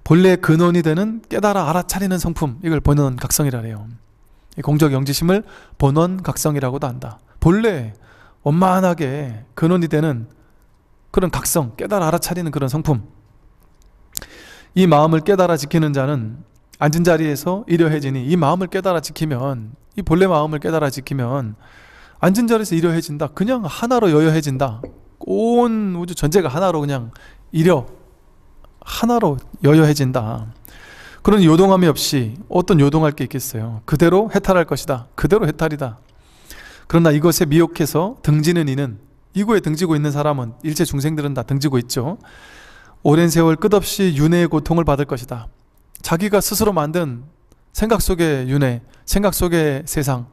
본래 근원이 되는 깨달아 알아차리는 성품 이걸 본원각성이라 해요. 공적 영지심을 본원각성이라고도 한다. 본래 원만하게 근원이 되는 그런 각성, 깨달아 알아차리는 그런 성품. 이 마음을 깨달아 지키는 자는 앉은 자리에서 이려해지니 이 마음을 깨달아 지키면 이 본래 마음을 깨달아 지키면 앉은 자리에서 이려해진다. 그냥 하나로 여여해진다. 온 우주 전체가 하나로 그냥 이려 하나로 여여해진다. 그런 요동함이 없이 어떤 요동할 게 있겠어요. 그대로 해탈할 것이다. 그대로 해탈이다. 그러나 이것에 미혹해서 등지는 이는 이구에 등지고 있는 사람은 일체 중생들은 다 등지고 있죠. 오랜 세월 끝없이 윤회의 고통을 받을 것이다. 자기가 스스로 만든 생각 속의 윤회, 생각 속의 세상,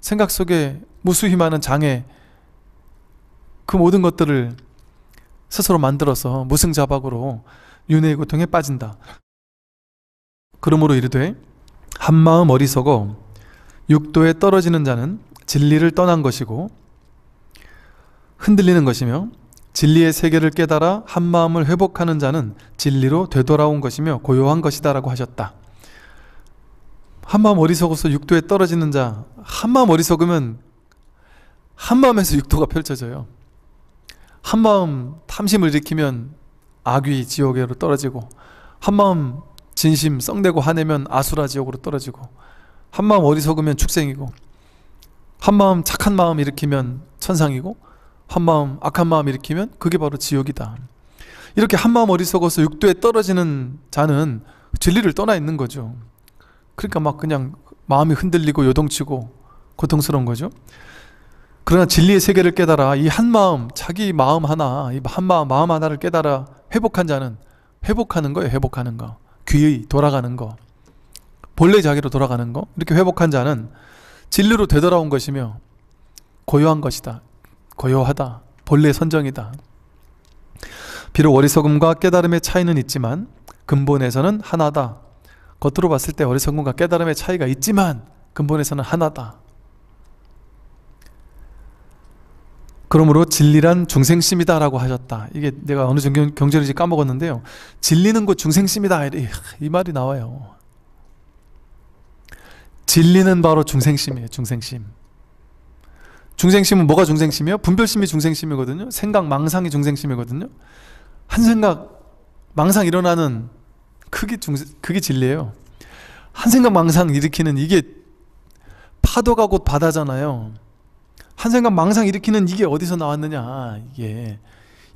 생각 속의 무수히 많은 장애, 그 모든 것들을 스스로 만들어서 무승자박으로 윤회의 고통에 빠진다. 그러므로 이르되 한마음 어리석어 육도에 떨어지는 자는 진리를 떠난 것이고 흔들리는 것이며 진리의 세계를 깨달아 한 마음을 회복하는 자는 진리로 되돌아온 것이며 고요한 것이다라고 하셨다. 한마음 어리석어서 육도에 떨어지는 자, 한마음 어리석으면 한마음에서 육도가 펼쳐져요. 한마음 탐심을 지키면 악귀 지옥으로 떨어지고 한마음 진심 썩대고 화내면 아수라 지옥으로 떨어지고 한마음 어리석으면 축생이고 한 마음 착한 마음 일으키면 천상이고 한 마음 악한 마음 일으키면 그게 바로 지옥이다. 이렇게 한 마음 어리석어서 육도에 떨어지는 자는 진리를 떠나 있는 거죠. 그러니까 막 그냥 마음이 흔들리고 요동치고 고통스러운 거죠. 그러나 진리의 세계를 깨달아 이 한 마음, 자기 마음 하나, 이 한 마음, 마음 하나를 깨달아 회복한 자는 회복하는 거예요. 회복하는 거. 귀의 돌아가는 거. 본래 자기로 돌아가는 거. 이렇게 회복한 자는 진리로 되돌아온 것이며 고요한 것이다. 고요하다. 본래 선정이다. 비록 어리석음과 깨달음의 차이는 있지만 근본에서는 하나다. 겉으로 봤을 때 어리석음과 깨달음의 차이가 있지만 근본에서는 하나다. 그러므로 진리란 중생심이다 라고 하셨다. 이게 내가 어느 정도 경전인지 까먹었는데요. 진리는 곧 중생심이다. 이 말이 나와요. 진리는 바로 중생심이에요. 중생심. 중생심은 뭐가 중생심이에요? 분별심이 중생심이거든요. 생각, 망상이 중생심이거든요. 한 생각, 망상 일어나는 그게 중생, 그게 진리예요. 한 생각 망상 일으키는 이게 파도가 곧 바다잖아요. 한 생각 망상 일으키는 이게 어디서 나왔느냐 이게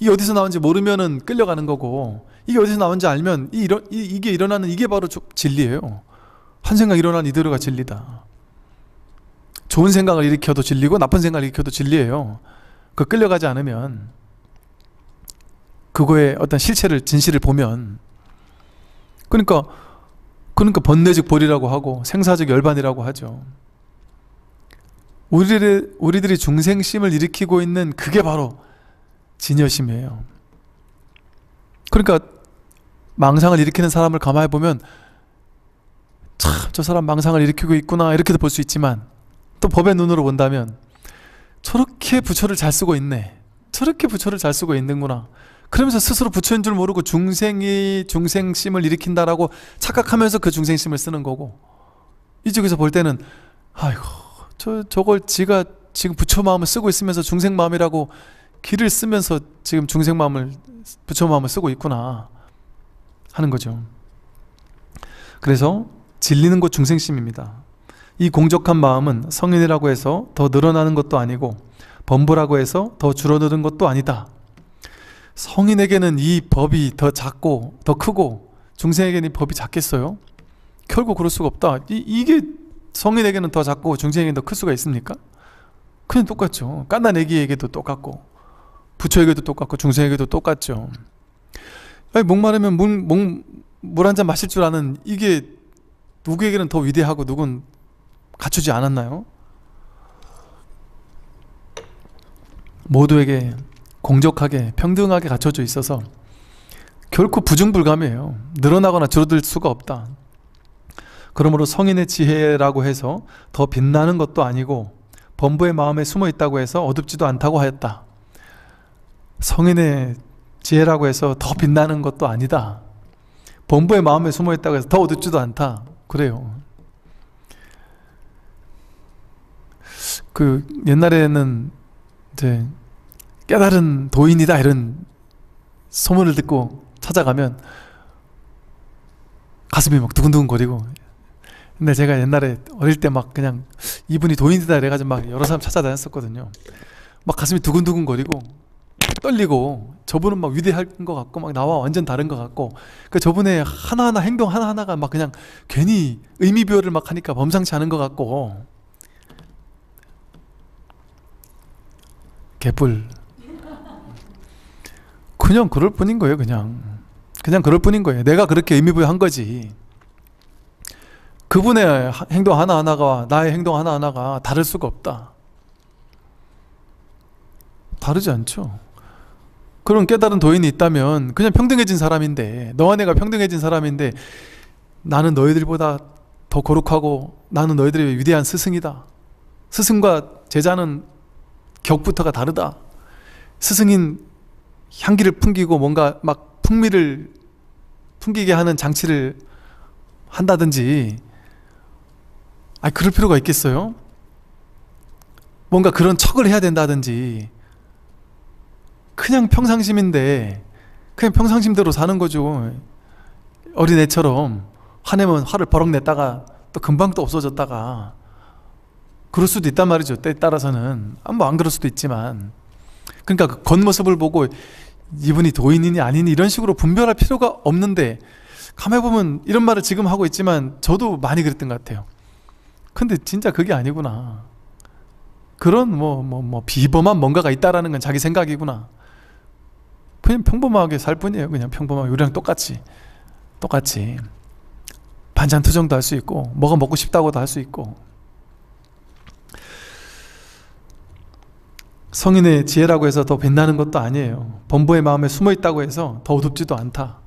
이 어디서 나왔는지 모르면은 끌려가는 거고 이게 어디서 나왔는지 알면 이이 이, 게 일어나는 이게 바로 진리예요. 한 생각 일어난 이대로가 진리다. 좋은 생각을 일으켜도 진리고 나쁜 생각을 일으켜도 진리예요. 그 끌려가지 않으면 그거의 어떤 실체를 진실을 보면 그러니까 그러니까 번뇌적 벌이라고 하고 생사적 열반이라고 하죠. 우리들 우리들이 중생심을 일으키고 있는 그게 바로 진여심이에요. 그러니까 망상을 일으키는 사람을 가만히 보면 참저 사람 망상을 일으키고 있구나 이렇게도 볼 수 있지만 또 법의 눈으로 본다면 저렇게 부처를 잘 쓰고 있네 저렇게 부처를 잘 쓰고 있는구나 그러면서 스스로 부처인 줄 모르고 중생이 중생심을 일으킨다라고 착각하면서 그 중생심을 쓰는 거고 이쪽에서 볼 때는 아이고 저 저걸 지가 지금 부처 마음을 쓰고 있으면서 중생 마음이라고 길을 쓰면서 지금 중생 마음을 부처 마음을 쓰고 있구나 하는 거죠. 그래서 질리는 곳 중생심입니다. 이 공적한 마음은 성인이라고 해서 더 늘어나는 것도 아니고 범부라고 해서 더 줄어드는 것도 아니다. 성인에게는 이 법이 더 작고 더 크고 중생에게는 이 법이 작겠어요? 결국 그럴 수가 없다. 이, 이게 성인에게는 더 작고 중생에게는 더 클 수가 있습니까? 그냥 똑같죠. 깐난 애기에게도 똑같고 부처에게도 똑같고 중생에게도 똑같죠. 아니, 목마르면 물 한 잔 마실 줄 아는 이게 누구에게는 더 위대하고 누군 갖추지 않았나요? 모두에게 공적하게 평등하게 갖춰져 있어서 결코 부증불감이에요. 늘어나거나 줄어들 수가 없다. 그러므로 성인의 지혜라고 해서 더 빛나는 것도 아니고 범부의 마음에 숨어 있다고 해서 어둡지도 않다고 하였다. 성인의 지혜라고 해서 더 빛나는 것도 아니다. 범부의 마음에 숨어 있다고 해서 더 어둡지도 않다. 그래요. 그 옛날에는 이제 깨달은 도인이다 이런 소문을 듣고 찾아가면 가슴이 막 두근두근 거리고 근데 제가 옛날에 어릴 때 막 그냥 이분이 도인이다 이래가지고 막 여러 사람 찾아다녔었거든요 막 가슴이 두근두근 거리고 떨리고 저분은 막 위대할 것 같고 막 나와 완전 다른 것 같고 그 저분의 하나하나 행동 하나하나가 막 그냥 괜히 의미 별을막 하니까 범상치 않은 것 같고 개뿔 그냥 그럴 뿐인 거예요 그냥 그냥 그럴 뿐인 거예요 내가 그렇게 의미 부여한 거지 그분의 행동 하나하나가 나의 행동 하나하나가 다를 수가 없다 다르지 않죠 그런 깨달은 도인이 있다면 그냥 평등해진 사람인데 너와 내가 평등해진 사람인데 나는 너희들보다 더 거룩하고 나는 너희들의 위대한 스승이다. 스승과 제자는 격부터가 다르다. 스승인 향기를 풍기고 뭔가 막 풍미를 풍기게 하는 장치를 한다든지 아 그럴 필요가 있겠어요? 뭔가 그런 척을 해야 된다든지 그냥 평상심인데 그냥 평상심대로 사는 거죠. 어린애처럼 화내면 화를 버럭 냈다가 또 금방 또 없어졌다가 그럴 수도 있단 말이죠. 때에 따라서는 아, 뭐안 그럴 수도 있지만 그러니까 그 겉모습을 보고 이분이 도인이니 아니니 이런 식으로 분별할 필요가 없는데 가만 보면 이런 말을 지금 하고 있지만 저도 많이 그랬던 것 같아요. 근데 진짜 그게 아니구나. 그런 뭐 뭐뭐 뭐, 뭐 비범한 뭔가가 있다라는 건 자기 생각이구나. 그냥 평범하게 살 뿐이에요. 그냥 평범하게 우리랑 똑같이 똑같이 반찬 투정도 할 수 있고 뭐가 먹고 싶다고도 할 수 있고 성인의 지혜라고 해서 더 빛나는 것도 아니에요. 범부의 마음에 숨어 있다고 해서 더 어둡지도 않다.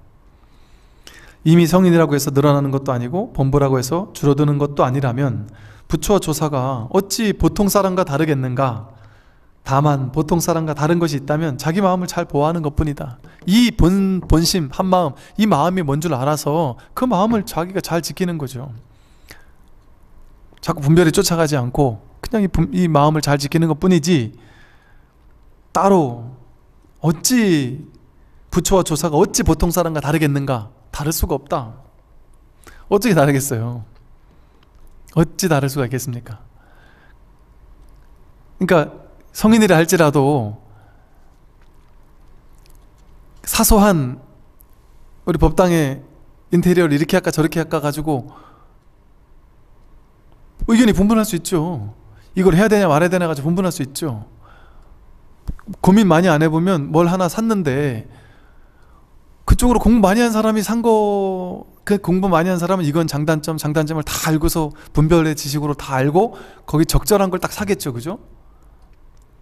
이미 성인이라고 해서 늘어나는 것도 아니고 범부라고 해서 줄어드는 것도 아니라면 부처 조사가 어찌 보통 사람과 다르겠는가? 다만 보통 사람과 다른 것이 있다면 자기 마음을 잘 보호하는 것뿐이다. 이 본, 본심, 한 마음, 이 마음이 뭔 줄 알아서 그 마음을 자기가 잘 지키는 거죠. 자꾸 분별이 쫓아가지 않고 그냥 이, 이 마음을 잘 지키는 것뿐이지 따로 어찌 부처와 조사가 어찌 보통 사람과 다르겠는가? 다를 수가 없다. 어떻게 다르겠어요? 어찌 다를 수가 있겠습니까? 그러니까 성인이라 할지라도 사소한 우리 법당의 인테리어를 이렇게 할까 저렇게 할까 가지고 의견이 분분할 수 있죠. 이걸 해야 되냐 말아야 되냐 가지고 분분할 수 있죠. 고민 많이 안 해보면 뭘 하나 샀는데 그쪽으로 공부 많이 한 사람이 산 거, 그 공부 많이 한 사람은 이건 장단점, 장단점을 다 알고서 분별의 지식으로 다 알고 거기 적절한 걸 딱 사겠죠. 그죠?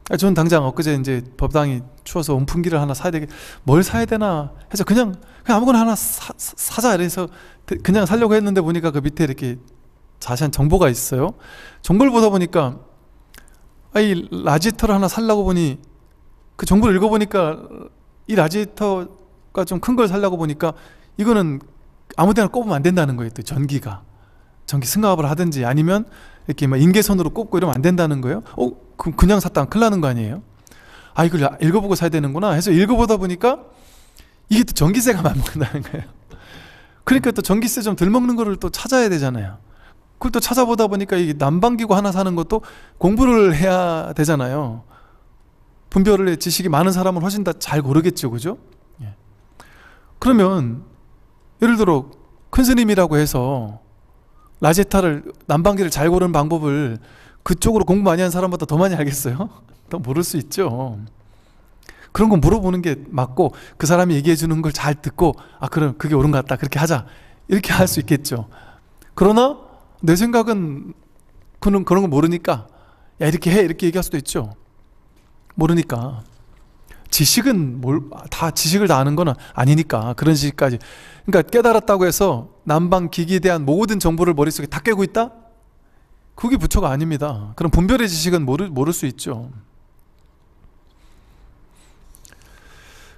아, 저는 당장 엊그제 이제 법당이 추워서 온풍기를 하나 사야 되게 뭘 사야 되나 해서 그냥 그냥 아무거나 하나 사, 사자 이래서 그 그냥 살려고 했는데 보니까 그 밑에 이렇게 자세한 정보가 있어요. 정보를 보다 보니까 아, 이 라지터를 하나 살라고 보니 그 정보를 읽어보니까 이 라지터가 좀 큰 걸 살라고 보니까 이거는 아무 데나 꼽으면 안 된다는 거예요. 또 전기가 전기 승합을 하든지 아니면 이렇게 막 인계선으로 꼽고 이러면 안 된다는 거예요. 어, 그럼 그냥 샀다 큰일 나는 거 아니에요? 아 이걸 읽어보고 사야 되는구나 해서 읽어보다 보니까 이게 또 전기세가 맞먹는다는 거예요. 그러니까 또 전기세 좀 덜 먹는 거를 또 찾아야 되잖아요. 그걸 또 찾아보다 보니까 이 난방기구 하나 사는 것도 공부를 해야 되잖아요. 분별의 지식이 많은 사람은 훨씬 다잘 고르겠죠, 그죠? 예. 그러면 예를 들어 큰 스님이라고 해서 라제타를 난방기를 잘 고르는 방법을 그쪽으로 공부 많이 한 사람보다 더 많이 알겠어요? 더 모를 수 있죠. 그런 거 물어보는 게 맞고 그 사람이 얘기해 주는 걸 잘 듣고 아 그럼 그게 옳은 것 같다 그렇게 하자 이렇게 할 수 있겠죠. 그러나 내 생각은 그는 그런 거 모르니까 야 이렇게 해 이렇게 얘기할 수도 있죠. 모르니까 지식은 뭘다 지식을 다 아는 건 아니니까 그런 식까지 그러니까 깨달았다고 해서 난방 기기에 대한 모든 정보를 머릿속에 다 깨고 있다 그게 부처가 아닙니다. 그럼 분별의 지식은 모를, 모를 수 있죠.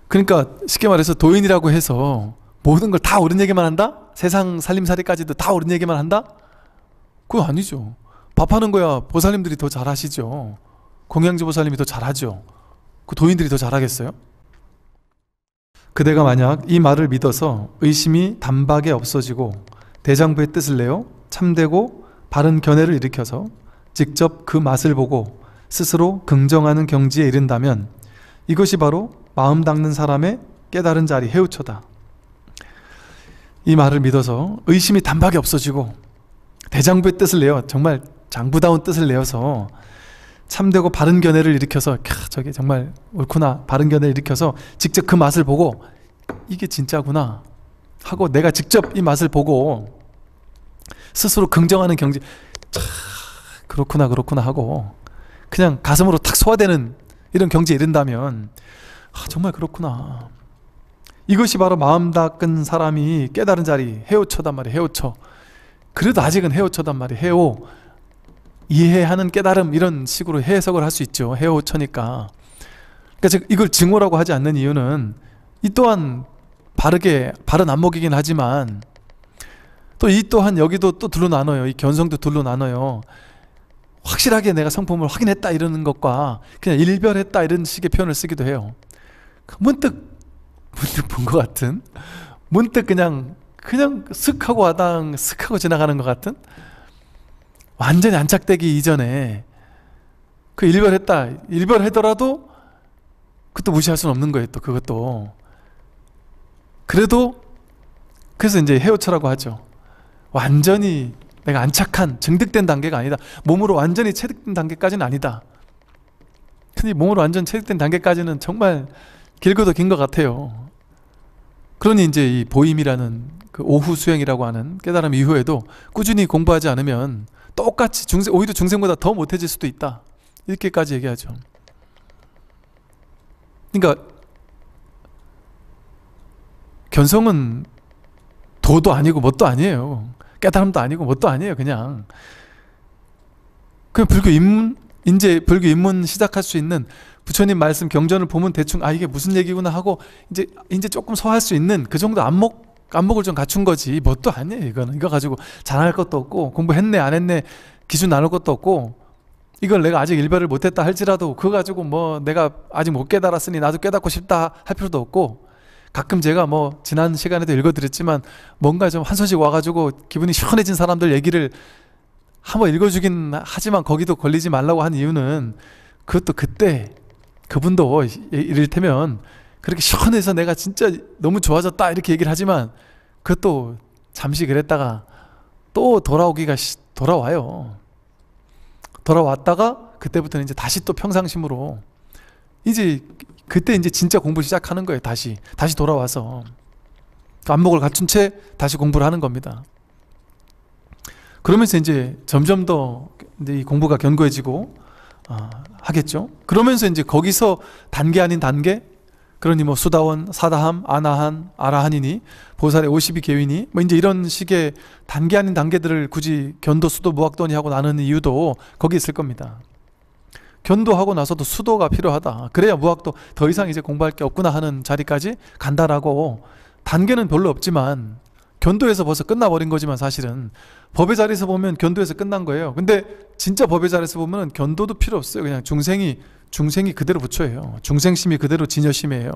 그러니까 쉽게 말해서 도인이라고 해서 모든 걸 다 옳은 얘기만 한다? 세상 살림살이까지도 다 옳은 얘기만 한다? 그거 아니죠. 밥하는 거야 보살님들이 더 잘하시죠. 공양지 보살님이 더 잘하죠. 그 도인들이 더 잘하겠어요? 그대가 만약 이 말을 믿어서 의심이 단박에 없어지고 대장부의 뜻을 내어 참되고 바른 견해를 일으켜서 직접 그 맛을 보고 스스로 긍정하는 경지에 이른다면 이것이 바로 마음 닦는 사람의 깨달은 자리 해우초다. 이 말을 믿어서 의심이 단박에 없어지고 대장부의 뜻을 내어 정말 장부다운 뜻을 내어서 참되고 바른 견해를 일으켜서 캬 저게 정말 옳구나 바른 견해를 일으켜서 직접 그 맛을 보고 이게 진짜구나 하고 내가 직접 이 맛을 보고 스스로 긍정하는 경지참 그렇구나 그렇구나 하고 그냥 가슴으로 탁 소화되는 이런 경지에 이른다면 아, 정말 그렇구나 이것이 바로 마음 닦은 사람이 깨달은 자리 헤어쳐단 말이에요 헤어쳐 그래도 아직은 헤어쳐단 말이에요 헤어 이해하는 깨달음 이런 식으로 해석을 할 수 있죠 헤어쳐니까 그러니까 즉 이걸 증오라고 하지 않는 이유는 이 또한 바르게 바른 안목이긴 하지만 또이 또한 여기도 또 둘로 나눠요. 이 견성도 둘로 나눠요. 확실하게 내가 성품을 확인했다 이러는 것과 그냥 일별했다 이런 식의 표현을 쓰기도 해요. 그 문득 문득 본 것 같은 문득 그냥 그냥 슥하고 와당 슥하고 지나가는 것 같은 완전히 안착되기 이전에 그 일별했다 일별하더라도 그것도 무시할 수는 없는 거예요 또 그것도 그래도 그래서 이제 헤어처라고 하죠 완전히 내가 안착한 증득된 단계가 아니다. 몸으로 완전히 체득된 단계까지는 아니다. 근데 몸으로 완전 체득된 단계까지는 정말 길고도 긴 것 같아요. 그러니 이제 이 보임이라는 그 오후 수행이라고 하는 깨달음 이후에도 꾸준히 공부하지 않으면 똑같이 중생 오히려 중생보다 더 못해질 수도 있다. 이렇게까지 얘기하죠. 그러니까 견성은 도도 아니고 뭣도 아니에요. 깨달음도 아니고 뭣도 아니에요, 그냥. 그냥 불교 입문, 이제 불교 입문 시작할 수 있는 부처님 말씀 경전을 보면 대충 아 이게 무슨 얘기구나 하고 이제 이제 조금 서할 수 있는 그 정도 안목 안목을 좀 갖춘 거지 뭣도 아니에요 이거는 이거 가지고 잘할 것도 없고 공부했네 안 했네 기준 나눌 것도 없고 이걸 내가 아직 일별을 못했다 할지라도 그거 가지고 뭐 내가 아직 못 깨달았으니 나도 깨닫고 싶다 할 필요도 없고 가끔 제가 뭐 지난 시간에도 읽어드렸지만 뭔가 좀 한 소식 와가지고 기분이 시원해진 사람들 얘기를 한번 읽어주긴 하지만 거기도 걸리지 말라고 한 이유는 그것도 그때 그분도 이를테면 그렇게 시원해서 내가 진짜 너무 좋아졌다 이렇게 얘기를 하지만 그것도 잠시 그랬다가 또 돌아오기가 돌아와요. 돌아왔다가 그때부터는 이제 다시 또 평상심으로 이제 그때 이제 진짜 공부 시작하는 거예요. 다시 다시 돌아와서 그 안목을 갖춘 채 다시 공부를 하는 겁니다. 그러면서 이제 점점 더 이제 공부가 견고해지고 어, 하겠죠. 그러면서 이제 거기서 단계 아닌 단계 그러니 뭐 수다원, 사다함, 아나한, 아라한이니 보살의 52개위니 뭐 이제 이런 식의 단계 아닌 단계들을 굳이 견도 수도 무학도니 하고 나누는 이유도 거기 있을 겁니다. 견도하고 나서도 수도가 필요하다. 그래야 무학도 더 이상 이제 공부할 게 없구나 하는 자리까지 간다라고 단계는 별로 없지만 견도에서 벌써 끝나버린 거지만 사실은 법의 자리에서 보면 견도에서 끝난 거예요. 근데 진짜 법의 자리에서 보면 견도도 필요 없어요. 그냥 중생이 중생이 그대로 부처예요. 중생심이 그대로 진여심이에요.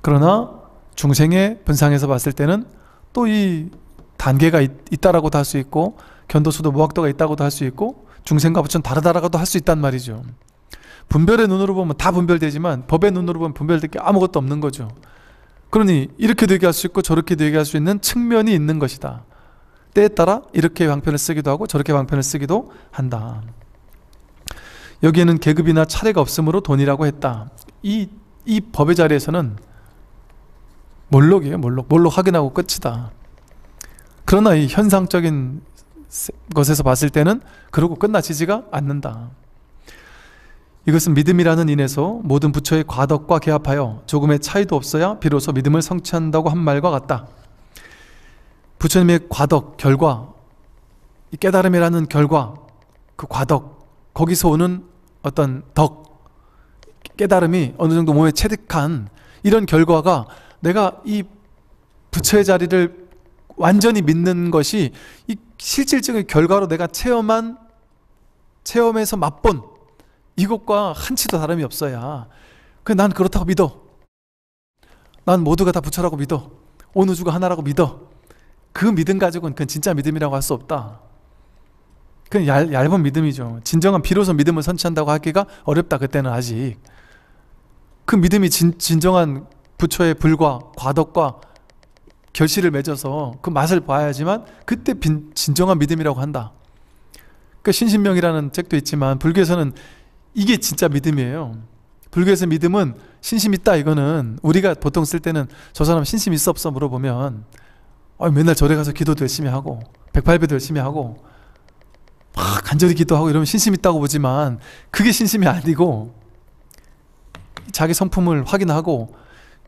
그러나 중생의 분상에서 봤을 때는 또 이 단계가 있, 다라고도 할 수 있고 견도수도 무학도가 있다고도 할 수 있고 중생과 부처는 다르다라고도 할 수 있단 말이죠. 분별의 눈으로 보면 다 분별되지만 법의 눈으로 보면 분별될 게 아무것도 없는 거죠. 그러니 이렇게 되게 할 수 있고 저렇게 되게 할 수 있는 측면이 있는 것이다. 때에 따라 이렇게 방편을 쓰기도 하고 저렇게 방편을 쓰기도 한다. 여기에는 계급이나 차례가 없으므로 돈이라고 했다. 이, 이 법의 자리에서는 몰록이에요, 몰록. 몰록 확인하고 끝이다. 그러나 이 현상적인 것에서 봤을 때는 그러고 끝나지지가 않는다. 이것은 믿음이라는 인에서 모든 부처의 과덕과 개합하여 조금의 차이도 없어야 비로소 믿음을 성취한다고 한 말과 같다. 부처님의 과덕, 결과, 깨달음이라는 결과, 그 과덕, 거기서 오는 어떤 덕, 깨달음이 어느 정도 몸에 체득한 이런 결과가 내가 이 부처의 자리를 완전히 믿는 것이 이 실질적인 결과로 내가 체험한 체험에서 맛본 이것과 한치도 다름이 없어야 그 난 그렇다고 믿어 난 모두가 다 부처라고 믿어 온 우주가 하나라고 믿어 그 믿음 가지고는 그건 진짜 믿음이라고 할 수 없다 그건 얇, 얇은 믿음이죠 진정한 비로소 믿음을 선취한다고 하기가 어렵다 그때는 아직 그 믿음이 진, 진정한 부처의 불과 과덕과 결실을 맺어서 그 맛을 봐야지만 그때 진정한 믿음이라고 한다. 그러니까 신신명이라는 책도 있지만 불교에서는 이게 진짜 믿음이에요. 불교에서 믿음은 신심 있다 이거는 우리가 보통 쓸 때는 저 사람 신심 있어 없어 물어보면 어, 맨날 절에 가서 기도도 열심히 하고 108배도 열심히 하고 막 간절히 기도하고 이러면 신심 있다고 보지만 그게 신심이 아니고 자기 성품을 확인하고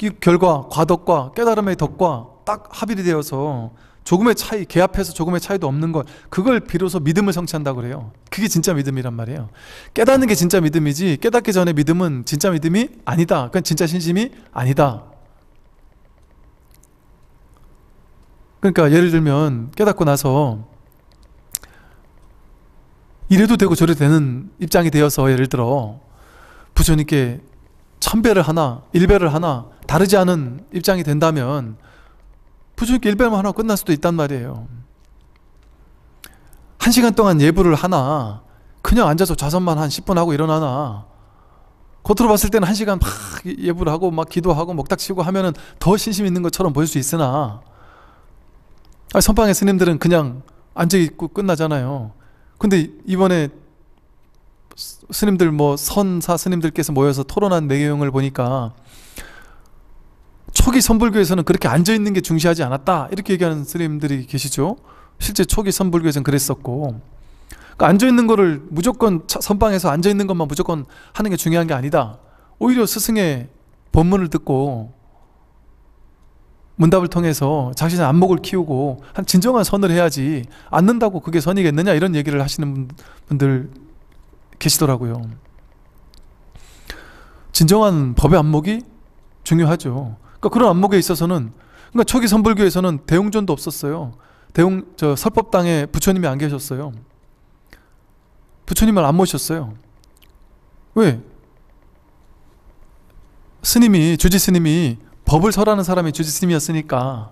이 결과 과덕과 깨달음의 덕과 딱 합일이 되어서 조금의 차이, 개합해서 조금의 차이도 없는 것 그걸 비로소 믿음을 성취한다 그래요. 그게 진짜 믿음이란 말이에요. 깨닫는 게 진짜 믿음이지 깨닫기 전에 믿음은 진짜 믿음이 아니다. 그건 진짜 신심이 아니다. 그러니까 예를 들면 깨닫고 나서 이래도 되고 저래도 되는 입장이 되어서 예를 들어 부처님께 천배를 하나, 일배를 하나 다르지 않은 입장이 된다면 부주님께 일배만 하나 끝날 수도 있단 말이에요. 한 시간 동안 예불을 하나 그냥 앉아서 좌선만 한 10분 하고 일어나나 겉으로 봤을 때는 한 시간 막 예불 하고 막 기도하고 먹닥치고 하면은 더 신심 있는 것처럼 보일 수 있으나 아 선방의 스님들은 그냥 앉아 있고 끝나잖아요. 근데 이번에 스님들 뭐 선사 스님들께서 모여서 토론한 내용을 보니까 초기 선불교에서는 그렇게 앉아 있는 게 중시하지 않았다 이렇게 얘기하는 스님들이 계시죠. 실제 초기 선불교에서는 그랬었고 그러니까 앉아 있는 거를 무조건 선방에서 앉아 있는 것만 무조건 하는 게 중요한 게 아니다. 오히려 스승의 법문을 듣고 문답을 통해서 자신의 안목을 키우고 한 진정한 선을 해야지 앉는다고 그게 선이겠느냐 이런 얘기를 하시는 분들 계시더라고요. 진정한 법의 안목이 중요하죠. 그러니까 그런 안목에 있어서는 그러니까 초기 선불교에서는 대웅전도 없었어요. 대웅 저 설법당에 부처님이 안 계셨어요. 부처님을 안 모셨어요. 왜? 스님이 주지 스님이 법을 설하는 사람이 주지 스님이었으니까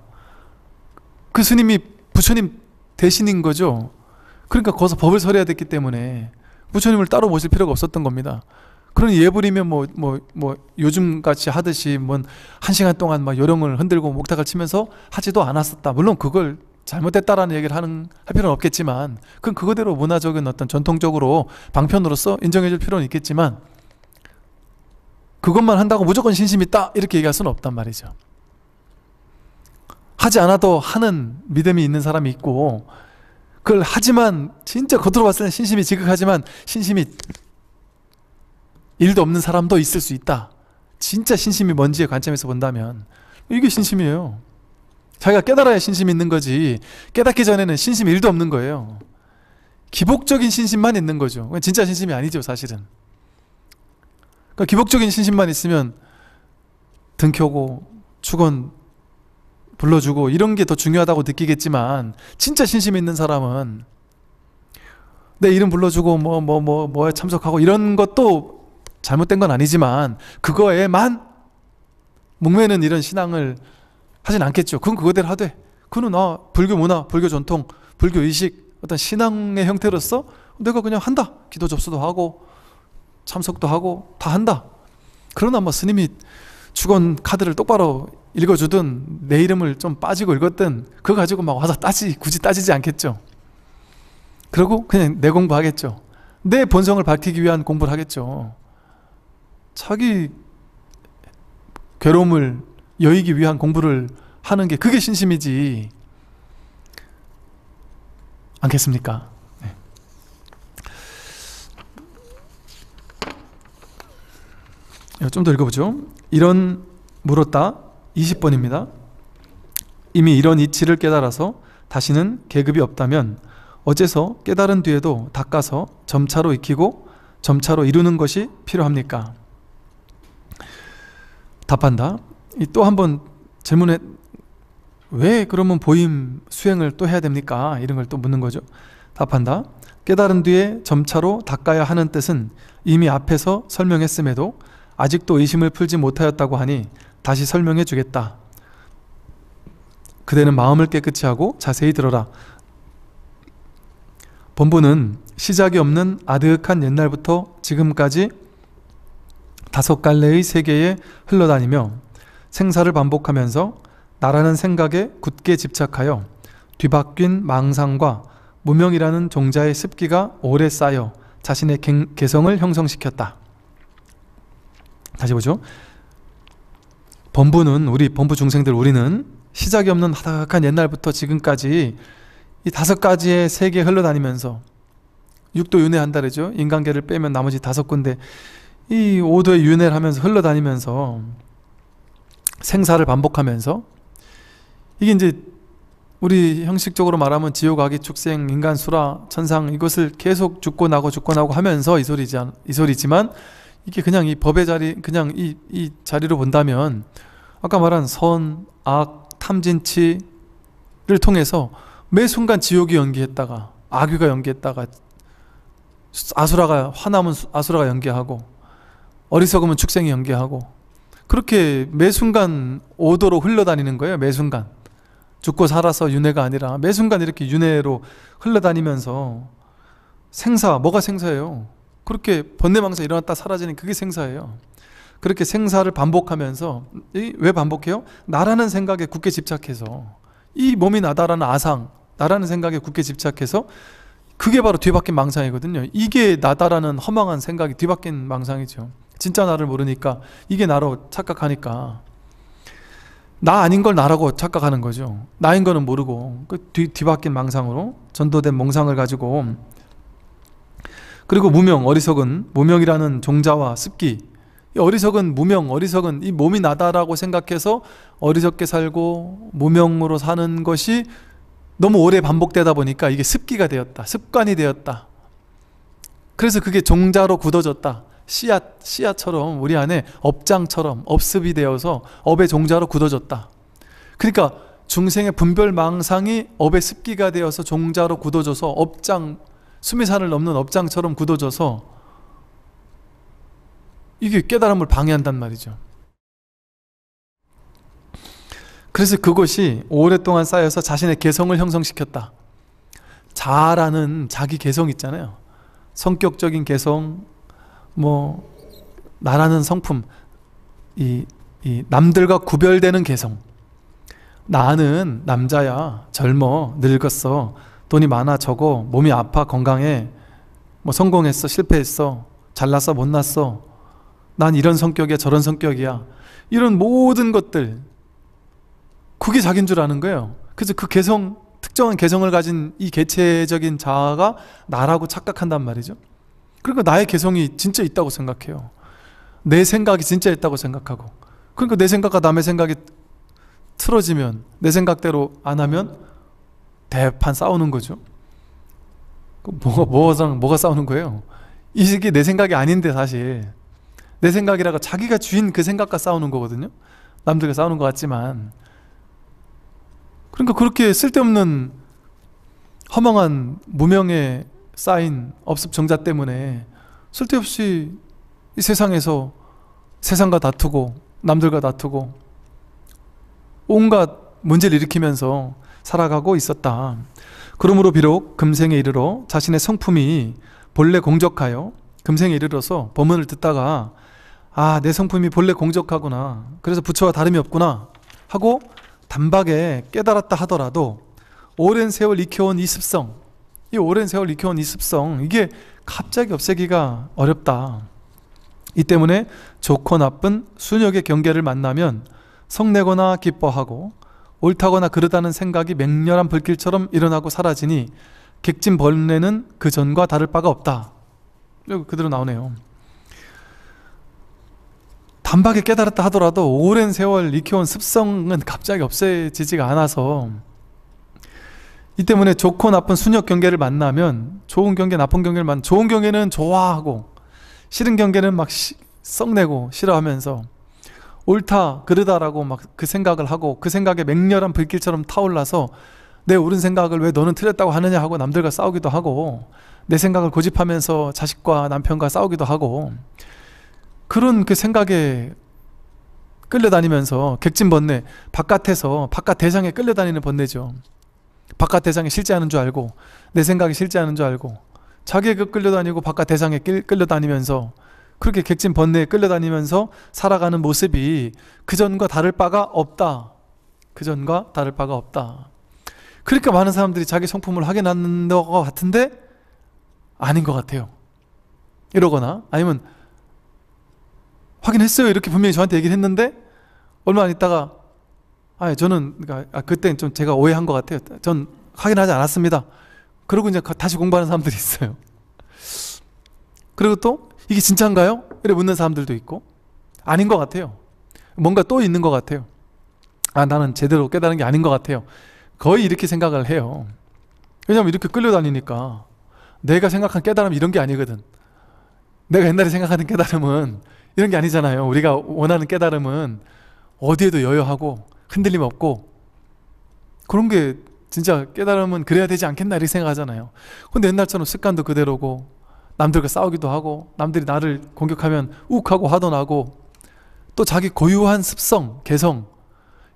그 스님이 부처님 대신인 거죠. 그러니까 거기서 법을 설해야 됐기 때문에 부처님을 따로 모실 필요가 없었던 겁니다. 그런 예불이면 뭐, 뭐, 뭐, 요즘 같이 하듯이 뭔, 한 시간 동안 막 요령을 흔들고 목탁을 치면서 하지도 않았었다. 물론 그걸 잘못됐다라는 얘기를 하는, 할 필요는 없겠지만, 그건 그거대로 문화적인 어떤 전통적으로 방편으로서 인정해 줄 필요는 있겠지만, 그것만 한다고 무조건 신심 이 있다! 이렇게 얘기할 수는 없단 말이죠. 하지 않아도 하는 믿음이 있는 사람이 있고, 그걸 하지만, 진짜 겉으로 봤을 때 신심이 지극하지만, 신심이 일도 없는 사람도 있을 수 있다. 진짜 신심이 뭔지의 관점에서 본다면 이게 신심이에요. 자기가 깨달아야 신심이 있는 거지 깨닫기 전에는 신심 이 일도 없는 거예요. 기복적인 신심만 있는 거죠. 진짜 신심이 아니죠, 사실은. 그러니까 기복적인 신심만 있으면 등 켜고 축원 불러주고 이런 게 더 중요하다고 느끼겠지만 진짜 신심 이 있는 사람은 내 이름 불러주고 뭐 뭐 뭐뭐에 참석하고 이런 것도 잘못된 건 아니지만 그거에만 목매는 이런 신앙을 하진 않겠죠. 그건 그거대로 하되 그는 아 불교 문화, 불교 전통, 불교 의식 어떤 신앙의 형태로서 내가 그냥 한다. 기도 접수도 하고 참석도 하고 다 한다. 그러나 뭐 스님이 주건 카드를 똑바로 읽어주든 내 이름을 좀 빠지고 읽었든 그거 가지고 막 와서 따지 굳이 따지지 않겠죠. 그리고 그냥 내 공부하겠죠. 내 본성을 밝히기 위한 공부를 하겠죠. 자기 괴로움을 여의기 위한 공부를 하는 게 그게 신심이지 않겠습니까? 네. 좀더 읽어보죠. 이런 물었다 20번입니다. 이미 이런 이치를 깨달아서 다시는 계급이 없다면 어째서 깨달은 뒤에도 닦아서 점차로 익히고 점차로 이루는 것이 필요합니까? 답한다. 또 한 번 질문에 왜 그러면 보임 수행을 또 해야 됩니까? 이런 걸 또 묻는 거죠. 답한다. 깨달은 뒤에 점차로 닦아야 하는 뜻은 이미 앞에서 설명했음에도 아직도 의심을 풀지 못하였다고 하니 다시 설명해 주겠다. 그대는 마음을 깨끗이 하고 자세히 들어라. 본부는 시작이 없는 아득한 옛날부터 지금까지 다섯 갈래의 세계에 흘러다니며 생사를 반복하면서 나라는 생각에 굳게 집착하여 뒤바뀐 망상과 무명이라는 종자의 습기가 오래 쌓여 자신의 개성을 형성시켰다. 다시 보죠. 범부는 우리 범부 중생들 우리는 시작이 없는 하다한 옛날부터 지금까지 이 다섯 가지의 세계에 흘러다니면서 육도 윤회한다 그러죠. 인간계를 빼면 나머지 다섯 군데 이 오도의 윤회를 하면서 흘러다니면서 생사를 반복하면서 이게 이제 우리 형식적으로 말하면 지옥, 아기, 축생, 인간, 수라, 천상 이것을 계속 죽고 나고 죽고 나고 하면서 이 소리지 이 소리지만 이게 그냥 이 법의 자리 그냥 이, 이 자리로 본다면 아까 말한 선, 악, 탐진치를 통해서 매 순간 지옥이 연기했다가 악귀가 연기했다가 아수라가 화나면 아수라가 연기하고 어리석으면 축생 연기하고 그렇게 매 순간 오도로 흘러다니는 거예요. 매 순간 죽고 살아서 윤회가 아니라 매 순간 이렇게 윤회로 흘러다니면서 생사 뭐가 생사예요? 그렇게 번뇌망상 일어났다 사라지는 그게 생사예요. 그렇게 생사를 반복하면서 왜 반복해요? 나라는 생각에 굳게 집착해서 이 몸이 나다라는 아상 나라는 생각에 굳게 집착해서 그게 바로 뒤바뀐 망상이거든요. 이게 나다라는 허망한 생각이 뒤바뀐 망상이죠. 진짜 나를 모르니까 이게 나로 착각하니까 나 아닌 걸 나라고 착각하는 거죠. 나인 거는 모르고 그 뒤, 뒤바뀐 망상으로 전도된 몽상을 가지고 그리고 무명 어리석은 무명이라는 종자와 습기 어리석은 무명 어리석은 이 몸이 나다라고 생각해서 어리석게 살고 무명으로 사는 것이 너무 오래 반복되다 보니까 이게 습기가 되었다 습관이 되었다 그래서 그게 종자로 굳어졌다 씨앗, 씨앗처럼 우리 안에 업장처럼 업습이 되어서 업의 종자로 굳어졌다. 그러니까 중생의 분별망상이 업의 습기가 되어서 종자로 굳어져서 업장, 수미산을 넘는 업장처럼 굳어져서 이게 깨달음을 방해한단 말이죠. 그래서 그것이 오랫동안 쌓여서 자신의 개성을 형성시켰다. 자라는 자기 개성 있잖아요. 성격적인 개성, 뭐 나라는 성품 이, 이 남들과 구별되는 개성 나는 남자야 젊어 늙었어 돈이 많아 적어 몸이 아파 건강해 뭐 성공했어 실패했어 잘났어 못났어 난 이런 성격이야 저런 성격이야 이런 모든 것들 그게 자기인 줄 아는 거예요 그래서 그 개성 특정한 개성을 가진 이 개체적인 자아가 나라고 착각한단 말이죠 그러니까 나의 개성이 진짜 있다고 생각해요. 내 생각이 진짜 있다고 생각하고. 그러니까 내 생각과 남의 생각이 틀어지면, 내 생각대로 안 하면 대판 싸우는 거죠. 그 뭐가, 뭐랑 뭐가 싸우는 거예요? 이게 내 생각이 아닌데 사실. 내 생각이라가 자기가 주인 그 생각과 싸우는 거거든요. 남들과 싸우는 것 같지만. 그러니까 그렇게 쓸데없는 허망한 무명의 쌓인 업습 정자 때문에 쓸데없이 이 세상에서 세상과 다투고 남들과 다투고 온갖 문제를 일으키면서 살아가고 있었다. 그러므로 비록 금생에 이르러 자신의 성품이 본래 공적하여 금생에 이르러서 법문을 듣다가 아, 내 성품이 본래 공적하구나. 그래서 부처와 다름이 없구나. 하고 단박에 깨달았다 하더라도 오랜 세월 익혀온 이 습성, 이 오랜 세월 익혀온 이 습성 이게 갑자기 없애기가 어렵다. 이 때문에 좋고 나쁜 순역의 경계를 만나면 성내거나 기뻐하고 옳다거나 그르다는 생각이 맹렬한 불길처럼 일어나고 사라지니 객진 벌레는 그 전과 다를 바가 없다. 여기 그대로 나오네요. 단박에 깨달았다 하더라도 오랜 세월 익혀온 습성은 갑자기 없애지지가 않아서 이 때문에 좋고 나쁜 순역 경계를 만나면 좋은 경계, 나쁜 경계를 만 좋은 경계는 좋아하고 싫은 경계는 막 시, 썩내고 싫어하면서 옳다, 그르다라고 막 그 생각을 하고 그 생각에 맹렬한 불길처럼 타올라서 내 옳은 생각을 왜 너는 틀렸다고 하느냐 하고 남들과 싸우기도 하고 내 생각을 고집하면서 자식과 남편과 싸우기도 하고 그런 그 생각에 끌려다니면서 객진 번뇌 바깥에서 바깥 대장에 끌려다니는 번뇌죠. 바깥 대상이 실제하는 줄 알고 내 생각이 실제하는 줄 알고 자기에게 끌려다니고 바깥 대상에 끌려다니면서 그렇게 객진 번뇌에 끌려다니면서 살아가는 모습이 그전과 다를 바가 없다. 그전과 다를 바가 없다. 그러니까 많은 사람들이 자기 성품을 확인하는 것 같은데 아닌 것 같아요. 이러거나 아니면 확인했어요. 이렇게 분명히 저한테 얘기를 했는데 얼마 안 있다가 아, 예, 저는 그러니까 아, 그때좀 제가 오해한 것 같아요. 전 확인하지 않았습니다. 그러고 이제 다시 공부하는 사람들이 있어요. 그리고 또 이게 진짜인가요? 이래 묻는 사람들도 있고 아닌 것 같아요. 뭔가 또 있는 것 같아요. 아, 나는 제대로 깨달은 게 아닌 것 같아요. 거의 이렇게 생각을 해요. 왜냐면 이렇게 끌려다니니까 내가 생각한 깨달음 이런 게 아니거든. 내가 옛날에 생각하는 깨달음은 이런 게 아니잖아요. 우리가 원하는 깨달음은 어디에도 여여하고 흔들림 없고 그런 게 진짜 깨달음은 그래야 되지 않겠나 이렇게 생각하잖아요. 근데 옛날처럼 습관도 그대로고 남들과 싸우기도 하고 남들이 나를 공격하면 욱하고 화도 나고 또 자기 고유한 습성, 개성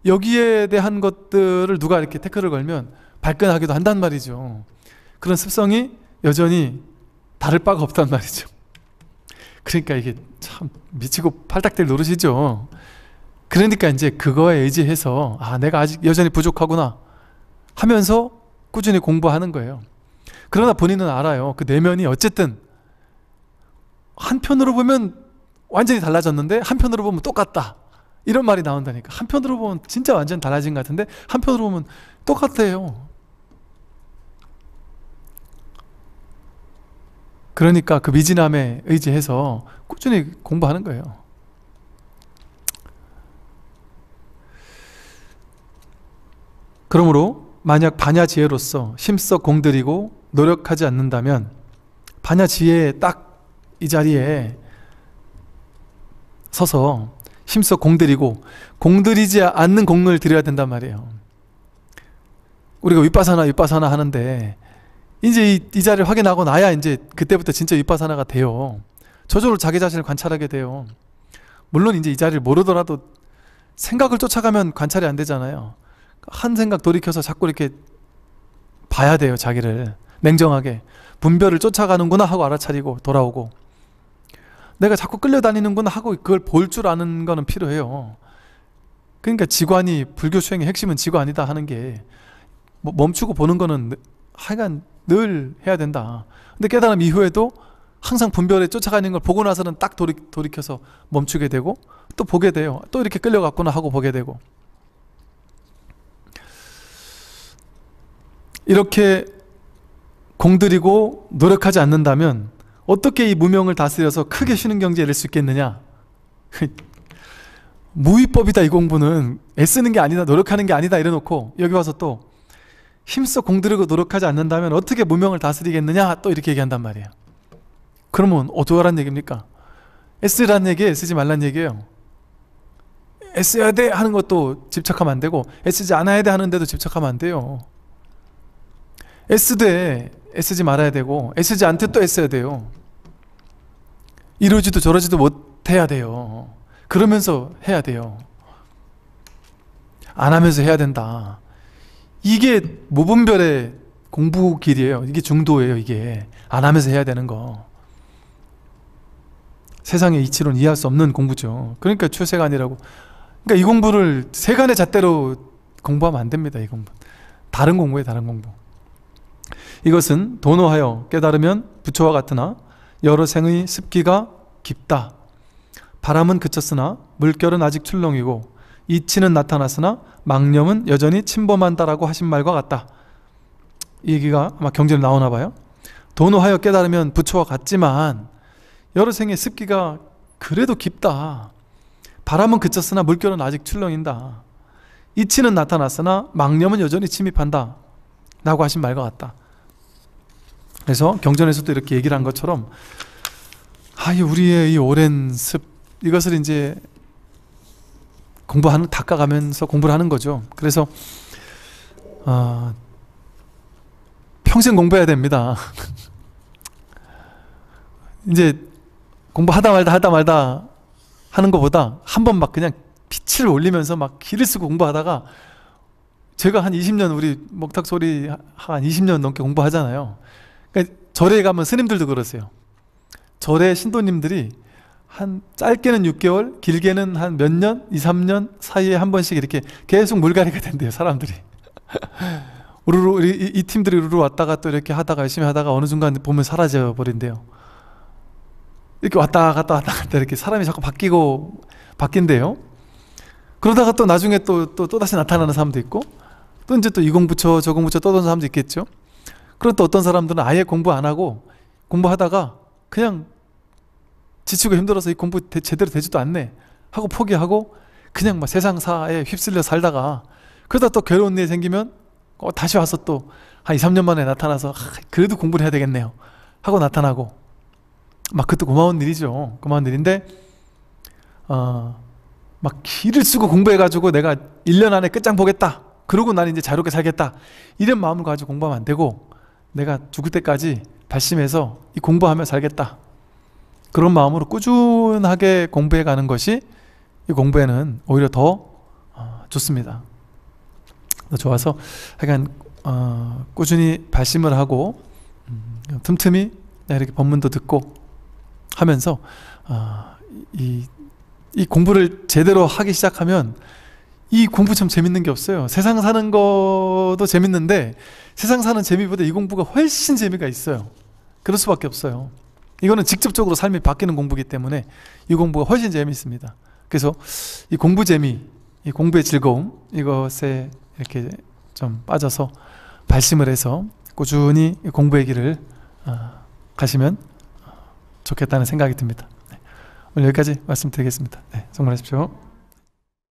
여기에 대한 것들을 누가 이렇게 태클을 걸면 발끈하기도 한단 말이죠. 그런 습성이 여전히 다를 바가 없단 말이죠. 그러니까 이게 참 미치고 팔딱대 노릇이죠. 그러니까 이제 그거에 의지해서 아 내가 아직 여전히 부족하구나 하면서 꾸준히 공부하는 거예요. 그러나 본인은 알아요. 그 내면이 어쨌든 한편으로 보면 완전히 달라졌는데 한편으로 보면 똑같다. 이런 말이 나온다니까. 한편으로 보면 진짜 완전 달라진 것 같은데 한편으로 보면 똑같아요. 그러니까 그 미진함에 의지해서 꾸준히 공부하는 거예요. 그러므로 만약 반야 지혜로서 힘써 공들이고 노력하지 않는다면 반야 지혜에 딱 이 자리에 서서 힘써 공들이고 공들이지 않는 공을 들여야 된단 말이에요. 우리가 윗바사나 윗바사나 하는데 이제 이, 이 자리를 확인하고 나야 이제 그때부터 진짜 윗바사나가 돼요. 저절로 자기 자신을 관찰하게 돼요. 물론 이제 이 자리를 모르더라도 생각을 쫓아가면 관찰이 안 되잖아요. 한 생각 돌이켜서 자꾸 이렇게 봐야 돼요, 자기를. 냉정하게. 분별을 쫓아가는구나 하고 알아차리고 돌아오고. 내가 자꾸 끌려다니는구나 하고 그걸 볼 줄 아는 거는 필요해요. 그러니까 지관이 불교 수행의 핵심은 지관이다 하는 게 뭐 멈추고 보는 거는 하여간 늘 해야 된다. 근데 깨달음 이후에도 항상 분별에 쫓아가는 걸 보고 나서는 딱 돌이, 돌이켜서 멈추게 되고 또 보게 돼요. 또 이렇게 끌려갔구나 하고 보게 되고 이렇게 공들이고 노력하지 않는다면 어떻게 이 무명을 다스려서 크게 쉬는 경제에 이를 수 있겠느냐? 무위법이다 이 공부는 애쓰는 게 아니다 노력하는 게 아니다 이래놓고 여기 와서 또 힘써 공들이고 노력하지 않는다면 어떻게 무명을 다스리겠느냐 또 이렇게 얘기한단 말이에요 그러면 어쩌란 얘기입니까? 애쓰란 얘기애 쓰지 말란 얘기예요 애써야 돼 하는 것도 집착하면 안 되고 애쓰지 않아야 돼 하는데도 집착하면 안 돼요 애쓰되 애쓰지 말아야 되고 애쓰지 않되 또 애써야 돼요. 이러지도 저러지도 못해야 돼요. 그러면서 해야 돼요. 안 하면서 해야 된다. 이게 모분별의 공부 길이에요. 이게 중도예요, 이게. 안 하면서 해야 되는 거. 세상의 이치론 이해할 수 없는 공부죠. 그러니까 추세관이라고 그러니까 이 공부를 세간의 잣대로 공부하면 안 됩니다, 이 공부. 다른 공부에 다른 공부. 이것은 도노하여 깨달으면 부처와 같으나 여러 생의 습기가 깊다. 바람은 그쳤으나 물결은 아직 출렁이고 이치는 나타났으나 망념은 여전히 침범한다라고 하신 말과 같다. 이 얘기가 아마 경전에 나오나 봐요. 도노하여 깨달으면 부처와 같지만 여러 생의 습기가 그래도 깊다. 바람은 그쳤으나 물결은 아직 출렁인다. 이치는 나타났으나 망념은 여전히 침입한다. 라고 하신 말과 같다. 그래서 경전에서도 이렇게 얘기를 한 것처럼 아, 이 우리의 이 오랜 습 이것을 이제 공부하는 닦아가면서 공부를 하는 거죠. 그래서 어, 평생 공부해야 됩니다. 이제 공부하다 말다 하다 말다 하는 것보다 한 번 막 그냥 빛을 올리면서 막 길을 쓰고 공부하다가 제가 한 20년 우리 목탁 소리 한 20년 넘게 공부하잖아요. 그러니까 절에 가면 스님들도 그러세요. 절에 신도님들이 한 짧게는 6개월, 길게는 한 몇 년, 2, 3년 사이에 한 번씩 이렇게 계속 물갈이가 된대요, 사람들이. 우르르, 이, 이 팀들이 우르르 왔다가 또 이렇게 하다가 열심히 하다가 어느 순간 보면 사라져 버린대요. 이렇게 왔다 갔다 왔다 갔다 이렇게 사람이 자꾸 바뀌고, 바뀐대요. 그러다가 또 나중에 또, 또, 또 다시 나타나는 사람도 있고, 또 이제 또이 공부처, 저 공부처 떠도는 사람도 있겠죠. 그리고 또 어떤 사람들은 아예 공부 안 하고 공부하다가 그냥 지치고 힘들어서 이 공부 대, 제대로 되지도 않네 하고 포기하고 그냥 막 세상사에 휩쓸려 살다가 그러다 또 괴로운 일이 생기면 어, 다시 와서 또 한 2, 3년 만에 나타나서 아, 그래도 공부를 해야 되겠네요 하고 나타나고 막 그것도 고마운 일이죠 고마운 일인데 어, 막 길을 쓰고 공부해가지고 내가 1년 안에 끝장 보겠다 그러고 난 이제 자유롭게 살겠다 이런 마음을 가지고 공부하면 안 되고 내가 죽을 때까지 발심해서 이 공부하며 살겠다. 그런 마음으로 꾸준하게 공부해 가는 것이 이 공부에는 오히려 더 어, 좋습니다. 좋아서 하여간 어, 꾸준히 발심을 하고 음, 틈틈이 이렇게 법문도 듣고 하면서 어, 이, 이 공부를 제대로 하기 시작하면 이 공부 참 재밌는 게 없어요. 세상 사는 것도 재밌는데 세상 사는 재미보다 이 공부가 훨씬 재미가 있어요. 그럴 수밖에 없어요. 이거는 직접적으로 삶이 바뀌는 공부기 때문에 이 공부가 훨씬 재미있습니다. 그래서 이 공부 재미, 이 공부의 즐거움 이것에 이렇게 좀 빠져서 발심을 해서 꾸준히 공부의 길을 어, 가시면 좋겠다는 생각이 듭니다. 네. 오늘 여기까지 말씀드리겠습니다. 네, 정말 하십시오.